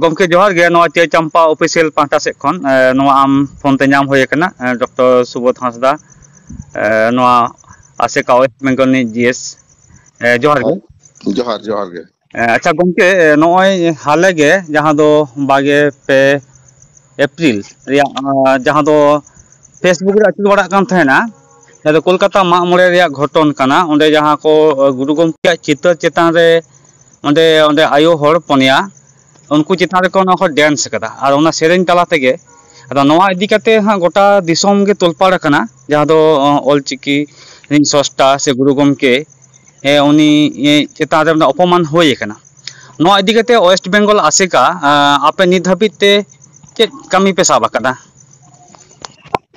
ᱜᱚᱢᱠᱮ ᱡᱚᱦᱟᱨ ᱜᱮ ᱱᱚᱣᱟ ᱪᱮ ᱪᱟᱢᱯᱟ ᱚᱯᱷᱤᱥᱤᱭᱟᱞ ᱯᱟᱦᱴᱟ ᱥᱮᱫ ᱠᱷᱚᱱ ᱱᱚᱣᱟ ᱟᱢ ᱯᱷᱳᱱ ᱛᱮ ᱧᱟᱢ ᱦᱩᱭ ᱟᱠᱟᱱᱟ ᱰᱚᱠᱴᱚᱨ ᱥᱩᱵᱳᱫᱷ ᱦᱟᱸᱥᱫᱟ ᱱᱚᱣᱟ ᱟᱥᱮᱠᱟ ᱳᱭᱮᱥᱴ ᱵᱮᱝᱜᱚᱞ ᱨᱤᱱᱤᱡ ᱡᱤᱮᱥ ᱡᱚᱦᱟᱨ ᱜᱮ ᱡᱚᱦᱟᱨ ᱡᱚᱦᱟर ᱜᱮ ᱟᱪᱪᱷᱟ ᱜᱚᱢᱠᱮ ᱱᱚᱜᱼᱚᱭ ᱦᱟᱞᱮ ᱜᱮ ᱡᱟᱦᱟᱸ ᱫᱚ ᱵᱟᱜᱮ ᱯᱮ एप्रिल जहाँ फेसबुक अचुर बड़ा जो कलकता मागमोड़े घटन जहाँ को गुरु गमे चितर चितान आयो हर पनिया उनको चितान रे को डांस कदा और उना सेरेन हाँ गोटा दिसम के तोलपाड़ कना जहां दो तो, सस्टा से गुरु गमके ए चितान अपमान होय कना वेस्ट बंगाल आसेका आपे निधाबिते चे कमी पे साब का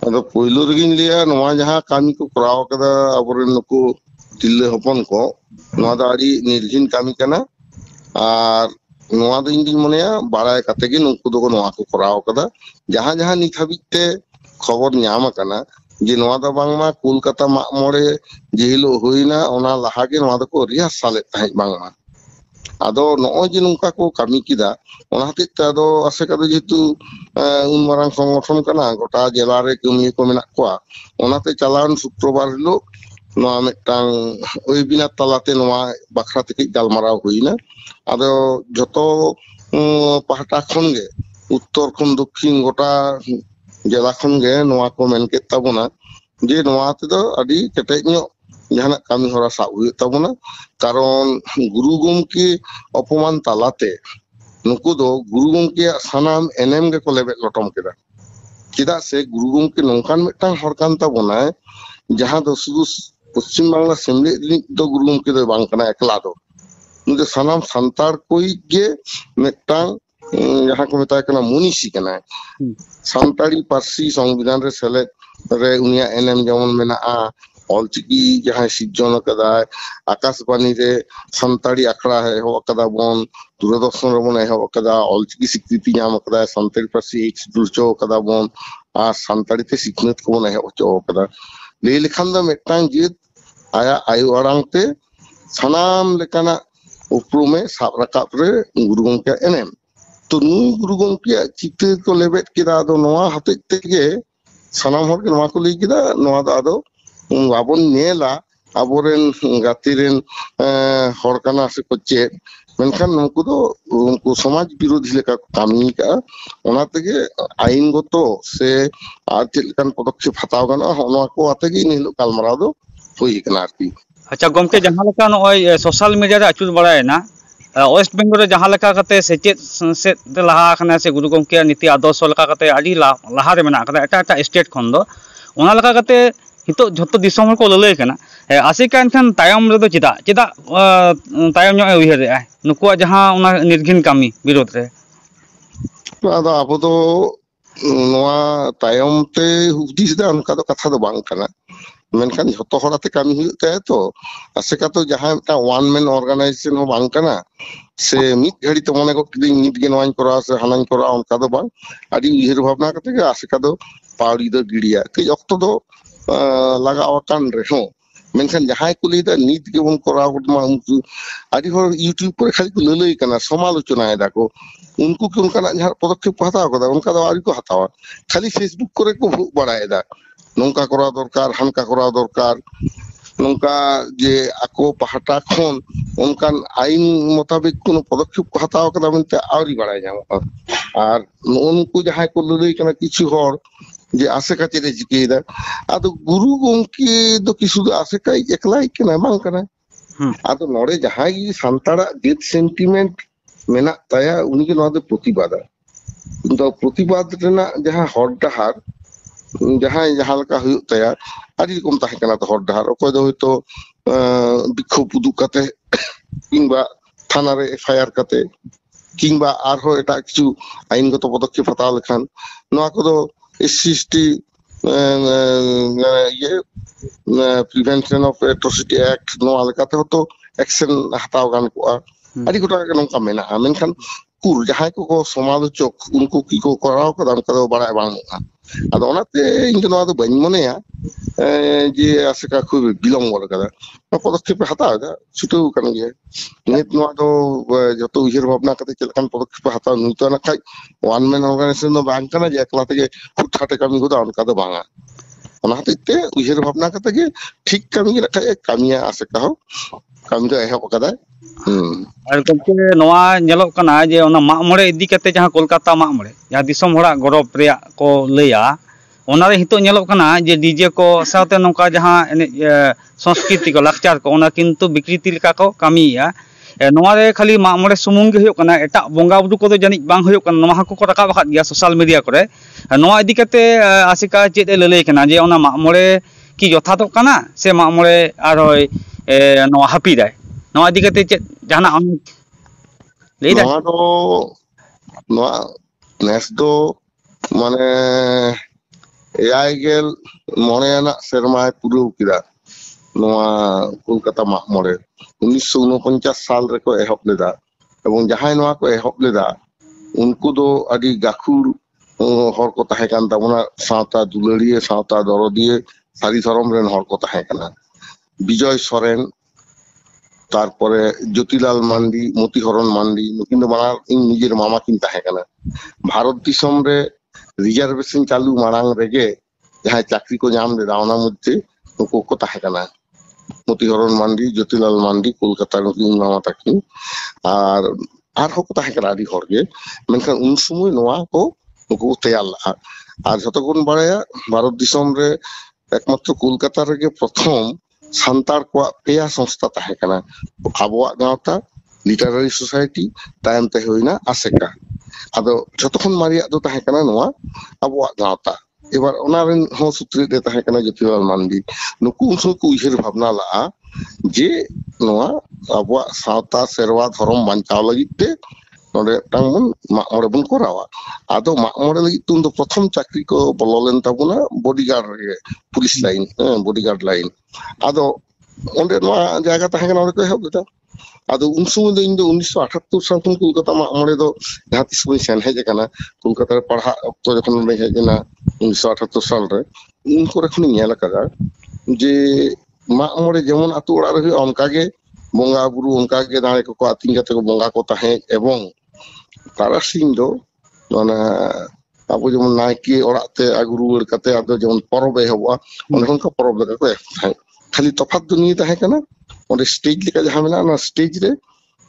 अदा पहिलो लिया नवा को कराव तिल्ले हपन को नवा दाड़ी ᱱᱚᱣᱟ ᱫᱚ ᱤᱧ ᱫᱩᱧ ᱢᱚᱱᱮᱭᱟ ᱵᱟᱲᱟᱭ ᱠᱟᱛᱮ ᱜᱮ ᱱᱩᱠᱩ ᱫᱚᱠᱚ ᱱᱚᱣᱟ ᱠᱚ ᱠᱚᱨᱟᱣ ᱠᱟᱫᱟ ᱡᱟᱦᱟᱸ ᱡᱟᱦᱟᱸ ᱱᱤᱛ ᱦᱟᱹᱵᱤᱡ ᱛᱮ ᱠᱷᱚᱵᱚᱨ ᱧᱟᱢ ᱟᱠᱟᱱᱟ ᱡᱮ ᱱᱚᱣᱟ ᱫᱚ ᱵᱟᱝᱢᱟ ᱠᱳᱞᱠᱟᱛᱟ ᱢᱟᱜ ᱢᱚᱬᱮ ᱡᱮ ᱦᱤᱞᱳᱜ ᱦᱩᱭᱱᱟ ᱚᱱᱟ ᱞᱟᱦᱟᱜᱮ ᱱᱚᱣᱟ ᱫᱚᱠᱚ ᱨᱤᱦᱟᱨᱥᱟᱞᱮᱫ ᱛᱟᱦᱮᱸᱫ ᱵᱟᱝᱢᱟ ᱟᱫᱚ ᱱᱚᱜᱼᱚᱭ ᱡᱮ ᱱᱚᱝᱠᱟ ᱠᱚ ᱠᱟᱹᱢᱤ ᱠᱮᱫᱟ ᱚᱱᱟ ᱦᱚᱛᱮᱡ ᱛᱮ ᱟᱫᱚ ᱟᱥᱮᱠᱟ ᱫᱚ ᱡᱮᱦᱮᱛᱩ ᱩᱱ ᱢᱟᱨᱟᱝ ᱥᱚᱝᱜᱚᱴᱷᱚᱱ ᱠᱟᱱᱟ ᱜᱚᱴᱟ ᱡᱮᱞᱟᱨᱮ ᱠᱟᱹᱢᱤᱭᱟᱹ ᱠᱚ ᱢᱮᱱᱟᱜ ᱠᱚᱣᱟ ᱚᱱᱟᱛᱮ ᱪᱟᱞᱟᱣᱮᱱ ᱥᱩᱠᱨᱚᱵᱟᱨ ᱦᱤᱞᱳᱜ ᱱᱚᱣᱟ ᱢᱤᱫᱴᱟᱝ ᱳᱭᱮᱵᱤᱱᱟᱨ ᱛᱟᱞᱟᱛᱮ ᱱᱚᱣᱟ ᱵᱟᱠᱷᱨᱟ ᱛᱮ ᱠᱟᱹᱡ ᱜᱟᱞᱢᱟᱨᱟᱣ ᱦᱩᱭᱱᱟ ᱟᱫᱚ ᱡᱚᱛᱚ ᱯᱟᱦᱴᱟ ᱠᱷᱚᱱ ᱜᱮ ᱩᱛᱛᱚᱨ ᱠᱷᱚᱱ ᱫᱚᱠᱠᱷᱤᱱ ᱜᱚᱴᱟ ᱡᱮᱞᱟ ᱠᱷᱚᱱ ᱜᱮ ᱱᱚᱣᱟ ᱠᱚ ᱢᱮᱱ ᱠᱮᱫ ᱛᱟᱵᱚᱱᱟ ᱡᱮ ᱱᱚᱣᱟ ᱛᱮᱫᱚ ᱟᱹᱰᱤ ᱠᱮᱴᱮᱡ ᱧᱚᱜ ᱡᱟᱦᱟᱱᱟᱜ ᱠᱟᱹᱢᱤ ᱦᱚᱨᱟ ᱥᱟᱵ ᱦᱩᱭᱩᱜ ᱛᱟᱵᱚᱱᱟ ᱠᱟᱨᱚᱱ ᱜᱩᱨᱩ ᱜᱚᱢᱠᱮ ᱚᱯᱚᱢᱟᱱ ᱛᱟᱞᱟᱛᱮ ᱱᱩᱠᱩ ᱫᱚ ᱜᱩᱨᱩ ᱜᱚᱢᱠᱮᱭᱟᱜ ᱥᱟᱱᱟᱢ ᱮᱱᱮᱢ ᱜᱮᱠᱚ ᱞᱮᱵᱮᱫ ᱞᱚᱴᱚᱢ ᱠᱮᱫᱟ ᱪᱮᱫᱟᱜ ᱥᱮ ᱜᱩᱨᱩ ᱜᱚᱢᱠᱮ ᱱᱚᱝᱠᱟᱱ ᱢᱤᱫᱴᱟᱝ ᱦᱚᱲ ᱠᱟᱱ ᱛᱟᱵᱚᱱᱟᱭ ᱡᱟᱦᱟᱸ ᱫᱚ ᱥᱩᱫᱷᱩ पश्चिम बांगला सेमलेद गुरुगे एकला सामान सानतार कोईटा मनीषी के सानी हम्म। पार्सी संविधान सेलेद एनम जमन मे अलचिकी जहाँ सिर्जन कदाय आकाशवाणी सानी आखड़ा एहबा बन दूरदर्शन बन एहबा अलचिकी स्वीकृति सानी पार्सी एच दुलचोदा बन और सानी से सिकनत को बन एहबा ᱟᱭᱟᱜ ᱟᱭᱳ ᱟᱲᱟᱝ ᱛᱮ ᱥᱟᱱᱟᱢ ᱞᱮᱠᱟᱱᱟᱜ ᱩᱯᱨᱩᱢᱮ ᱥᱟᱵ ᱨᱟᱠᱟᱵ ᱨᱮ ᱜᱩᱨᱩ ᱜᱚᱢᱠᱮᱭᱟᱜ ᱮᱱᱮᱢ ᱛᱚ ᱱᱩᱭ ᱜᱩᱨᱩ ᱜᱚᱢᱠᱮᱭᱟᱜ ᱪᱤᱛᱟᱹᱨ ᱠᱚ ᱞᱮᱵᱮᱫ ᱠᱮᱫᱟ ᱟᱫᱚ ᱱᱚᱣᱟ ᱦᱚᱛᱮᱡ ᱛᱮᱜᱮ ᱥᱟᱱᱟᱢ ᱦᱚᱲᱜᱮ ᱱᱚᱣᱟ ᱠᱚ ᱞᱟᱹᱭ ᱠᱮᱫᱟ ᱱᱚᱣᱟ ᱫᱚ ᱟᱫᱚ ᱵᱟᱵᱚᱱ ᱧᱮᱞᱟ ᱟᱵᱚᱨᱮᱱ ᱜᱟᱛᱮ ᱨᱮᱱ ᱦᱚᱲ ᱠᱟᱱᱟ ᱥᱮᱠᱚ ᱪᱮᱫ ᱢᱮᱱᱠᱷᱟᱱ ᱱᱩᱠᱩ ᱫᱚ ᱩᱱᱠᱩ ᱥᱚᱢᱟᱡᱽ ᱵᱤᱨᱳᱫᱷᱤ ᱞᱮᱠᱟ ᱠᱚ ᱠᱟᱹᱢᱤ ᱟᱠᱟᱜᱼᱟ ᱚᱱᱟ ᱛᱮᱜᱮ ᱟᱹᱭᱤᱱᱜᱚᱛᱚ ᱥᱮ ᱟᱨ ᱪᱮᱫ ᱞᱮᱠᱟᱱ ᱯᱚᱫᱚᱠᱷᱮᱯ ᱦᱟᱛᱟᱣ ᱜᱟᱱᱚᱜᱼᱟ ᱱᱚᱣᱟ ᱠᱚ ᱟᱛᱮᱜᱮ ᱤᱱ ᱦᱤᱞᱳᱜ ᱜᱟᱞᱢᱟᱨᱟᱣ ᱫᱚ ᱦᱩᱭ ᱠᱟᱱᱟ ᱟᱨᱠᱤ ᱟᱪᱪᱷᱟ ᱜᱚᱢᱠᱮ ᱡᱟᱦᱟᱸ ᱞᱮᱠᱟ ᱱᱚᱜᱼᱚᱭ ᱥᱳᱥᱟᱞ ᱢᱤᱰᱤᱭᱟ ᱨᱮ ᱟᱹᱪᱩᱨ ᱵᱟᱲᱟᱭᱮᱱᱟ ᱳᱭᱮᱥᱴ ᱵᱮᱝᱜᱚᱞ ᱨᱮ ᱡᱟᱦᱟᱸ ᱞᱮᱠᱟ ᱠᱟᱛᱮ ᱥᱮᱪᱮᱫ ᱥᱮᱫ ᱛᱮ ᱞᱟᱦᱟ ᱟᱠᱟᱱᱟ ᱥᱮ ᱜᱩᱨᱩ ᱜᱚᱢᱠᱮ ᱱᱤᱛᱤ ᱟᱫᱚᱨᱥᱚ ᱞᱮᱠᱟ ᱠᱟᱛᱮ ᱟᱹᱰᱤ ᱞᱟᱦᱟ ᱨᱮ ᱢᱮᱱᱟᱜ ᱟᱠᱟᱫᱟ ᱮᱴᱟᱜ ᱮᱴᱟᱜ ᱥᱴᱮᱴ ᱠᱷᱚᱱ ᱫᱚ ᱚᱱᱟ ᱞᱮᱠᱟ ᱠᱟᱛᱮ ᱱᱤᱛᱚᱜ ᱡᱷᱚᱛᱚ ᱫᱤᱥᱚᱢ ᱦᱚᱲ ᱠᱚ ᱞᱟᱹᱞᱟᱹᱭ ᱠᱟᱱᱟ ᱟᱥᱮᱠᱟ ᱮᱱᱠᱷᱟᱱ ᱛᱟᱭᱚᱢ ᱨᱮᱫᱚ ᱪᱮᱫᱟᱜ ᱪᱮᱫᱟᱜ ᱛᱟᱭᱚᱢ ᱧᱚᱜ ᱮ ᱩᱭᱦᱟᱹᱨᱮᱜᱼᱟ ᱱᱩᱠᱩᱣᱟᱜ ᱡᱟᱦᱟᱸ ᱚᱱᱟ ᱱᱤᱨᱜᱷᱤᱱ ᱠᱟᱹᱢᱤ ᱵᱤᱨᱳᱫ ᱨᱮ ᱟᱫᱚ ᱟᱵᱚ ᱫᱚ ᱱᱚᱣᱟ ᱛᱟᱭᱚᱢ ᱛᱮ ᱦᱩᱫᱤᱥ ᱫᱟ ᱚᱱᱠᱟ ᱫᱚ ᱠᱟᱛᱷᱟ ᱫᱚ ᱵᱟᱝ ᱠᱟᱱᱟ ᱢᱮᱱᱠᱷᱟᱱ ᱡᱷᱚᱛᱚ ᱦᱚᱲᱟᱛᱮ ᱠᱟᱹᱢᱤ ᱦᱩᱭᱩᱜ ᱛᱟᱭᱟ ᱛᱚ ᱪᱮᱠᱟᱛᱮ ᱡᱟᱦᱟᱸ ᱢᱤᱫᱴᱟᱝ ᱳᱣᱟᱱ ᱢᱮᱱ ᱚᱨᱜᱟᱱᱟᱭᱡᱮᱥᱚᱱ ᱦᱚᱸ ᱵᱟᱝ ᱠᱟᱱᱟ ᱥᱮ ᱢᱤᱫ ᱜᱷᱟᱹᱲᱤ ᱛᱮ ᱢᱚᱱᱮ ᱜᱚᱫ ᱠᱤᱫᱟᱹᱧ ᱱᱤᱛ ᱜᱮ ᱱᱚᱣᱟᱧ ᱠᱚᱨᱟᱣᱟ ᱥᱮ ᱦᱟᱱᱟᱧ ᱠᱚᱨᱟᱣᱟ ᱚᱱᱠᱟ ᱫᱚ ᱵᱟᱝ ᱟᱹᱰᱤ ᱩᱭᱦᱟᱹᱨ ᱵᱷᱟᱵᱽᱱᱟ ᱠᱟᱛᱮ ᱜᱮ ᱟᱥᱮᱠᱟ ᱫᱚ ᱯᱟᱣᱲᱤ ᱫᱚ ᱜᱤᱰᱤᱭᱟ ᱠᱟᱹᱡ ᱚᱠᱛᱚ ᱫᱚ ᱞᱟᱜᱟᱣ ᱟᱠᱟᱱ ᱨᱮᱦᱚᱸ ᱢᱮᱱᱠᱷᱟᱱ ᱡᱟᱦᱟᱸᱭ ᱠᱚ ᱞᱟᱹᱭᱫᱟ ᱱᱤᱛ ᱜᱮᱵᱚᱱ ᱠᱚᱨᱟᱣ ᱢᱟ ᱩᱱᱠᱩ ᱟᱹᱰᱤ ᱦᱚᱲ ᱤᱭᱩᱴᱤᱭᱩᱵ ᱠᱚᱨᱮ ᱠᱷᱟᱹᱞᱤ ᱠᱚ ᱞᱟᱹᱞᱟᱹᱭ ᱠᱟᱱᱟ ᱥᱚᱢᱟᱞᱳᱪᱚᱱᱟᱭ ᱫᱟᱠᱚ ᱩᱱᱠᱩ ᱠᱤ ᱚᱱᱠᱟᱱᱟᱜ ᱡᱟᱦᱟᱸ ᱯᱚᱫᱚᱠᱷᱮᱯ ᱠᱚ ᱦᱟᱛᱟᱣ ᱠᱟᱫᱟ ᱚᱱᱠᱟ ᱫᱚ ᱟᱹᱣᱨᱤ ᱠᱚ ᱦᱟᱛᱟᱣᱟ ᱠᱷᱟᱹᱞᱤ ᱯᱷᱮᱥᱵᱩᱠ ᱠᱚᱨᱮ ᱠᱚ ᱵᱷᱳᱜ ᱵᱟᱲᱟᱭᱮᱫᱟ ᱱᱚᱝᱠᱟ ᱠᱚᱨᱟᱣ ᱫᱚᱨᱠᱟᱨ ᱦᱟᱱᱠᱟ ᱠᱚᱨᱟᱣ ᱫᱚᱨᱠᱟর ᱱᱚᱝᱠᱟ ᱡᱮ ᱟᱠᱚ ᱯᱟᱦᱴᱟ ᱠᱷᱚᱱ ᱚᱱᱠᱟᱱ ᱟᱹᱭᱤᱱ ᱢᱚᱛᱟᱵᱤᱠ ᱠᱳᱱᱳ ᱯᱚᱫᱚᱠᱷᱮᱯ ᱠᱚ ᱦᱟᱛᱟᱣ ᱠᱟᱫᱟ ᱢᱮᱱᱛᱮ ᱟᱹᱣᱨᱤ ᱵᱟᱲᱟᱭ ᱧᱟᱢᱚᱜᱼᱟ ᱟᱨ ᱱᱩᱜᱼᱩ ᱱᱩᱠᱩ ᱡᱟᱦᱟᱸᱭ ᱠᱚ ᱞᱟᱹᱞᱟᱹᱭ ᱠᱟᱱᱟ ᱠᱤᱪᱷᱩ ᱦᱚᱲ ᱡᱮ ᱟᱥᱮᱠᱟ ᱪᱮᱫ ᱮ ᱪᱤᱠᱟᱹᱭᱮᱫᱟ ᱟᱫᱚ ᱜᱩᱨᱩ ᱜᱚᱝᱠᱮ ᱫᱚ ᱠᱤᱪᱷᱩ ᱫᱚ ᱟᱥᱮᱠᱟᱭ ᱮᱠᱞᱟᱭ ᱠᱟᱱᱟ ᱵᱟᱝ ᱠᱟᱱᱟ ᱟᱫᱚ ᱱᱚᱰᱮ ᱡᱟᱦᱟᱸᱭ ᱥᱟᱱᱛᱟᱲᱟᱜ ᱰᱮᱛ ᱥᱮᱱᱴᱤᱢᱮᱱᱴ ᱢᱮᱱᱟᱜ ᱛᱟᱭᱟ ᱩᱱᱤᱜᱮ ᱱᱚᱣᱟ ᱫᱚ ᱯᱨᱚᱛᱤᱵᱟᱫᱟ ᱠᱤᱱᱛᱩ ᱯᱨᱚᱛᱤᱵᱟᱫ ᱨᱮᱱᱟᱜ ᱡᱟᱦᱟᱸ ᱦᱚᱨ ᱰᱟᱦᱟᱨ ᱡᱟᱦᱟᱸᱭ ᱡᱟᱦᱟᱸ ᱞᱮᱠᱟ ᱦᱩᱭᱩᱜ ᱛᱟᱭᱟ ᱟᱹᱰᱤ ᱨᱚᱠᱚᱢ ᱛᱟᱦᱮᱸ ᱠᱟᱱᱟ ᱦᱚᱨ ᱰᱟᱦᱟᱨ ᱚᱠᱚᱭ ᱫᱚ ᱦᱳᱭᱛᱳ ᱵᱤক্ষᱳᱵ ᱩᱫᱩᱜ ᱠᱟᱛᱮ ᱠᱤᱝᱵᱟ ᱛᱷᱟᱱᱟ ᱨᱮ ᱮᱯᱷᱟᱭᱟᱨ ᱠᱟᱛᱮ কিংবা আরো এটা কিছু আইনগত পদক্ষেপ হাতাও লেখান নয়া কদো এসসি এসটি ইয়ে প্রিভেনশন অফ এট্রোসিটি অ্যাক্ট নয়া লেখাতে হতো অ্যাকশন হাতাও গান কোয়া আᱹᱰᱤ ᱜᱚᱴᱟ ᱜᱮ ᱱᱚᱝᱠᱟ ᱢᱮᱱᱟᱜᱼᱟ ᱢᱮᱱᱠᱷᱟᱱ ᱠᱩᱞ ᱡᱟᱦᱟᱸᱭ ᱠᱚᱠᱚ ᱥᱚᱢᱟᱞᱳᱪᱚᱠ ᱩᱱᱠᱩ ᱠᱤ ᱠᱚ ᱠᱚᱨᱟᱣ ᱠᱟᱫᱟ ᱚᱱᱠᱟ ᱫᱚ ᱵᱟᱲᱟᱭ ᱵᱟᱹᱱᱩᱜᱼᱟ আদতে বে মনেয়া আছেকা খুব বিলম গত কথা পদক্ষেপে হাত ছুটিয়ে নহয় যাৱনা চেন পদক্ষেপে খাই ওৱানমেন অৰ্গনা হঠাতে কাম গোটেই অঁ হত্য় উৱনা ঠিক কাম খাই কামিয়ে আছে কাম দ এহাই ᱟᱨ ᱜᱚᱢᱠᱮ ᱱᱚᱣᱟ ᱧᱮᱞᱚᱜ ᱠᱟᱱᱟ ᱡᱮ ᱚᱱᱟ ᱢᱟᱜ ᱢᱚᱬᱮ ᱤᱫᱤ ᱠᱟᱛᱮ ᱡᱟᱦᱟᱸ ᱠᱳᱞᱠᱟᱛᱟ ᱢᱟᱜ ᱢᱚᱬᱮ ᱡᱟᱦᱟᱸ ᱫᱤᱥᱚᱢ ᱦᱚᱲᱟᱜ ᱜᱚᱨᱚᱵ ᱨᱮᱭᱟᱜ ᱠᱚ ᱞᱟᱹᱭᱟ ᱚᱱᱟᱨᱮ ᱱᱤᱛᱚᱜ ᱧᱮᱞᱚᱜ ᱠᱟᱱᱟ ᱡᱮ ᱰᱤᱡᱮ ᱠᱚ ᱥᱟᱶᱛᱮ ᱱᱚᱝᱠᱟ ᱡᱟᱦᱟᱸ ᱮᱱᱮᱡ ᱥᱚᱝᱥᱠᱨᱤᱛᱤ ᱠᱚ ᱞᱟᱠᱪᱟᱨ ᱠᱚ ᱚᱱᱟ ᱠᱤᱱᱛᱩ ᱵᱤᱠᱨᱤᱛᱤ ᱞᱮᱠᱟ ᱠᱚ ᱠᱟᱹᱢᱤᱭᱮᱜᱼᱟ ᱱᱚᱣᱟᱨᱮ ᱠᱷᱟᱹᱞᱤ ᱢᱟᱜ ᱢᱚᱬᱮ ᱥᱩᱢᱩᱝ ᱜᱮ ᱦᱩᱭᱩᱜ ᱠᱟᱱᱟ ᱮᱴᱟᱜ ᱵᱚᱸᱜᱟ ᱵᱩᱨᱩ ᱠᱚᱫᱚ ᱡᱟᱹᱱᱤᱡ ᱵᱟᱝ ᱦᱩᱭᱩᱜ ᱠᱟᱱᱟ ᱱᱚᱣᱟ ᱦᱚᱸᱠᱚ ᱨᱟᱠᱟᱵ ᱟᱠᱟᱫ ᱜᱮᱭᱟ ᱥᱳᱥᱟᱞ ᱢᱤᱰᱤᱭᱟ ᱠᱚᱨᱮ ᱱᱚᱣᱟ ᱤᱫᱤ ᱠᱟᱛᱮ ᱟᱥᱮᱠᱟ ᱪᱮᱫ ᱮ ᱞᱟᱹᱞᱟᱹᱭ ᱠᱟᱱᱟ ᱡᱮ ᱚᱱᱟ ᱢᱟᱜ ᱢᱚᱬᱮ ᱠᱤ ᱡᱚᱛᱷᱟᱛᱚᱜ ᱠᱟᱱᱟ ᱥᱮ ᱢᱟᱜ ᱢᱚᱬᱮ ᱟᱨᱦᱚᱸ ᱱᱚᱣᱟ ᱦᱟᱹᱯᱤᱫᱟᱭ ᱱᱚᱣᱟ ᱤᱫᱤ ᱠᱟᱛᱮ ᱪᱮᱫ ᱡᱟᱦᱟᱱᱟᱜ ᱟᱢ ᱞᱟᱹᱭ ᱫᱟ ᱱᱚᱣᱟ ᱫᱚ ᱱᱚᱣᱟ ᱱᱮᱥ ᱫᱚ ᱢᱟᱱᱮ ᱮᱭᱟᱭ ᱜᱮᱞ ᱢᱚᱬᱮ ᱟᱱᱟᱜ ᱥᱮᱨᱢᱟᱭ ᱯᱩᱨᱟᱹᱣ ᱠᱮᱫᱟ ᱱᱚᱣᱟ ᱠᱳᱞᱠᱟᱛᱟ ᱢᱟᱜ ᱢᱚᱬᱮ ᱩᱱᱤᱥᱥᱚ ᱩᱱᱯᱚᱧᱪᱟᱥ ᱥᱟᱞ ᱨᱮᱠᱚ ᱮᱦᱚᱵ ᱞᱮᱫᱟ ᱮᱵᱚᱝ ᱡᱟᱦᱟᱸᱭ ᱱᱚᱣᱟ ᱠᱚ ᱮᱦᱚᱵ ᱞᱮᱫᱟ ᱩᱱᱠᱩ ᱫᱚ ᱟᱹᱰᱤ ᱜᱟᱹᱠᱷᱩᱲ ᱦᱚᱲ ᱠᱚ ᱛᱟᱦᱮᱸ ᱠᱟᱱ ᱛᱟᱵᱚᱱᱟ ᱥᱟᱶᱛᱟ ᱫᱩᱞᱟᱹᱲᱤᱭᱟᱹ ᱥᱟᱶᱛᱟ ᱫᱚᱨᱚᱫᱤᱭᱟᱹ ᱥᱟᱹᱨᱤ ᱫᱷᱚᱨᱚᱢ ᱨᱮᱱ ᱦᱚᱲ ᱠᱚ ᱛᱟᱦᱮᱸ ᱠᱟᱱᱟ ᱵᱤᱡᱚᱭ ᱥᱚᱨᱮᱱ তারপরে জ্যোতিলাল মান্ডি মতিহরণ মান্ডি কিন্তু মারা নিজের মামা কিন্তু ᱛᱟᱦᱮᱸ হ্যাঁ ভারত ᱵᱷᱟᱨᱚᱛ ᱫᱤᱥᱚᱢ ᱨᱮ ᱨᱤᱡᱟᱨᱵᱷᱮᱥᱚᱱ ᱪᱟᱹᱞᱩ ᱢᱟᱲᱟᱝ ᱨᱮᱜᱮ ᱡᱟᱦᱟᱸᱭ ᱪᱟᱹᱠᱨᱤ ᱠᱚ রাওনা মধ্যে ᱚᱱᱟ ᱢᱚᱫᱽᱫᱷᱮ ᱱᱩᱠᱩ ᱠᱚ মতিহরণ মান্ডি জ্যোতিলাল মান্ডি কলকাতার নতুন মামা থাকি আর আর কো তাহে হ্যাঁ কানা আদি হরগে মেনখান মানে উন সময় নোয়া কো নুকু তৈয়ার আর যতক্ষণ বাড়ায়া ভারত দিশম রে একমাত্র কলকাতা রেগে প্রথম ᱥᱟᱱᱛᱟᱲ ᱠᱚᱣᱟᱜ ᱯᱮᱭᱟ ᱥᱚᱝᱥᱛᱷᱟ ᱛᱟᱦᱮᱸ ᱠᱟᱱᱟ ᱟᱵᱚᱣᱟᱜ ᱜᱟᱶᱛᱟ ᱞᱤᱴᱟᱨᱟᱨᱤ ᱥᱳᱥᱟᱭᱴᱤ ᱛᱟᱭᱚᱢᱛᱮ ᱦᱩᱭᱱᱟ ᱟᱥᱮᱠᱟ ᱟᱫᱚ ᱡᱚᱛᱚᱠᱷᱚᱱ ᱢᱟᱨᱮᱭᱟᱜ ᱫᱚ ᱛᱟᱦᱮᱸ ᱠᱟᱱᱟ ᱱᱚᱣᱟ ᱟᱵᱚᱣᱟᱜ ᱜᱟᱶᱛᱟ এবার ওনারেন হন সূত্রের তাহলে কেন জ্যোতিলাল মান্ডি নুকু উনসুকু উইহার ভাবনা লাগা যে নোয়া আবুয়া সাঁওতা সেরওয়া ধর্ম বাঁচাও লাগিতে ᱱᱚᱰᱮ ᱢᱤᱫᱴᱟᱝ ᱵᱚᱱ ᱢᱟᱜ ᱢᱚᱬᱮ ᱵᱚᱱ ᱠᱚᱨᱟᱣᱟ ᱟᱫᱚ ᱢᱟᱜ ᱢᱚᱬᱮ ᱞᱟᱹᱜᱤᱫ ᱛᱩᱱ ᱫᱚ ᱯᱨᱚᱛᱷᱚᱢ ᱪᱟᱹᱠᱨᱤ ᱠᱚ ᱵᱚᱞᱚ ᱞᱮᱱ ᱛᱟᱵᱚᱱᱟ ᱵᱚᱰᱤᱜᱟᱨᱰ ᱨᱮ ᱯᱩᱞᱤᱥ ᱞᱟᱭᱤᱱ ᱦᱮᱸ ᱵᱚᱰᱤᱜᱟᱨᱰ ᱞᱟᱭᱤᱱ ᱟᱫᱚ ᱚᱸᱰᱮ ᱱᱚᱣᱟ ᱡᱟᱭᱜᱟ ᱛᱟᱦᱮᱸ ᱠᱟᱱᱟ ᱚᱸᱰᱮ ᱠᱚ ᱮᱦᱚᱵ ᱞᱮᱫᱟ ᱟᱫᱚ ᱩᱱ ᱥᱚᱢᱚᱭ ᱫᱚ ᱤᱧ ᱫᱚ ᱩᱱᱤᱥᱥᱚ ᱟᱴᱷᱟᱛᱛᱳᱨ ᱥᱟᱞ ᱠᱷᱚᱱ ᱠᱳᱞᱠᱟᱛᱟ ᱢᱟᱜ ᱢᱚᱬᱮ ᱫᱚ ᱡᱟᱦᱟᱸ ᱛᱤᱥ ᱵᱟᱹᱧ ᱥᱮᱱ ᱦᱮᱡ ᱟᱠᱟᱱᱟ ᱠᱳᱞᱠᱟᱛᱟ ᱨᱮ ᱯᱟᱲᱦᱟᱜ ᱚᱠᱛᱚ ᱡᱚᱠᱷᱚᱱ ᱚᱸᱰᱮ ᱦᱮᱡ ᱮᱱᱟ ᱩᱱᱤᱥᱥᱚ ᱟᱴᱷᱟᱛᱛᱳᱨ ᱥᱟᱞ ᱨᱮ ᱩᱱ ᱠᱚᱨᱮ ᱠᱷᱚᱱᱤᱧ ᱧᱮᱞ ᱟᱠᱟᱫᱟ ᱡᱮ ᱢᱟᱜ ᱢᱚᱬᱮ ᱡᱮᱢᱚᱱ ᱟᱛᱳ ᱚᱲᱟᱜ ᱨᱮ ᱦᱩᱭᱩᱜᱼᱟ ᱚᱱᱠᱟᱜᱮ ᱵᱚᱸᱜᱟ ᱵᱩᱨᱩ ᱚᱱᱠᱟᱜᱮ ᱫᱟᱲᱮ ᱠᱚᱠᱚ ᱟᱹᱛᱤᱧ ᱠᱟᱛᱮ ᱠᱚ ᱵᱚᱸᱜᱟ ᱠᱚ ᱛᱟᱦᱮᱸᱫ ᱮᱵᱚᱝ ᱛᱟᱨᱟᱥᱤᱧ ᱫᱚ ᱚᱱᱟ ᱟᱵᱚ ᱡᱮᱢᱚᱱ ᱱᱟᱭᱠᱮ ᱚᱲᱟᱜ ᱛᱮ ᱟᱹᱜᱩ ᱨᱩᱣᱟᱹᱲ ᱠᱟᱛᱮ ᱟᱫᱚ ᱡᱮᱢᱚᱱ ᱯᱚᱨᱚᱵᱽ ᱮᱦᱚᱵᱚᱜᱼᱟ ᱚᱱᱮ ᱚᱱᱠᱟ ᱯᱚᱨᱚᱵᱽ ᱞᱮᱠᱟ ᱠᱚ ᱮᱦᱚᱵ ᱛᱟᱦᱮᱸᱫ ᱠᱷᱟᱹᱞᱤ ᱛᱚᱯᱷᱟᱛ ᱫᱚ ᱱᱤᱭᱟᱹ ᱛᱟᱦᱮᱸ ᱠᱟᱱᱟ ᱚᱸᱰᱮ ᱥᱴᱮᱡᱽ ᱞᱮᱠᱟ ᱡᱟᱦᱟᱸ ᱢᱮᱱᱟᱜᱼᱟ ᱚᱱᱟ ᱥᱴᱮᱡᱽ ᱨᱮ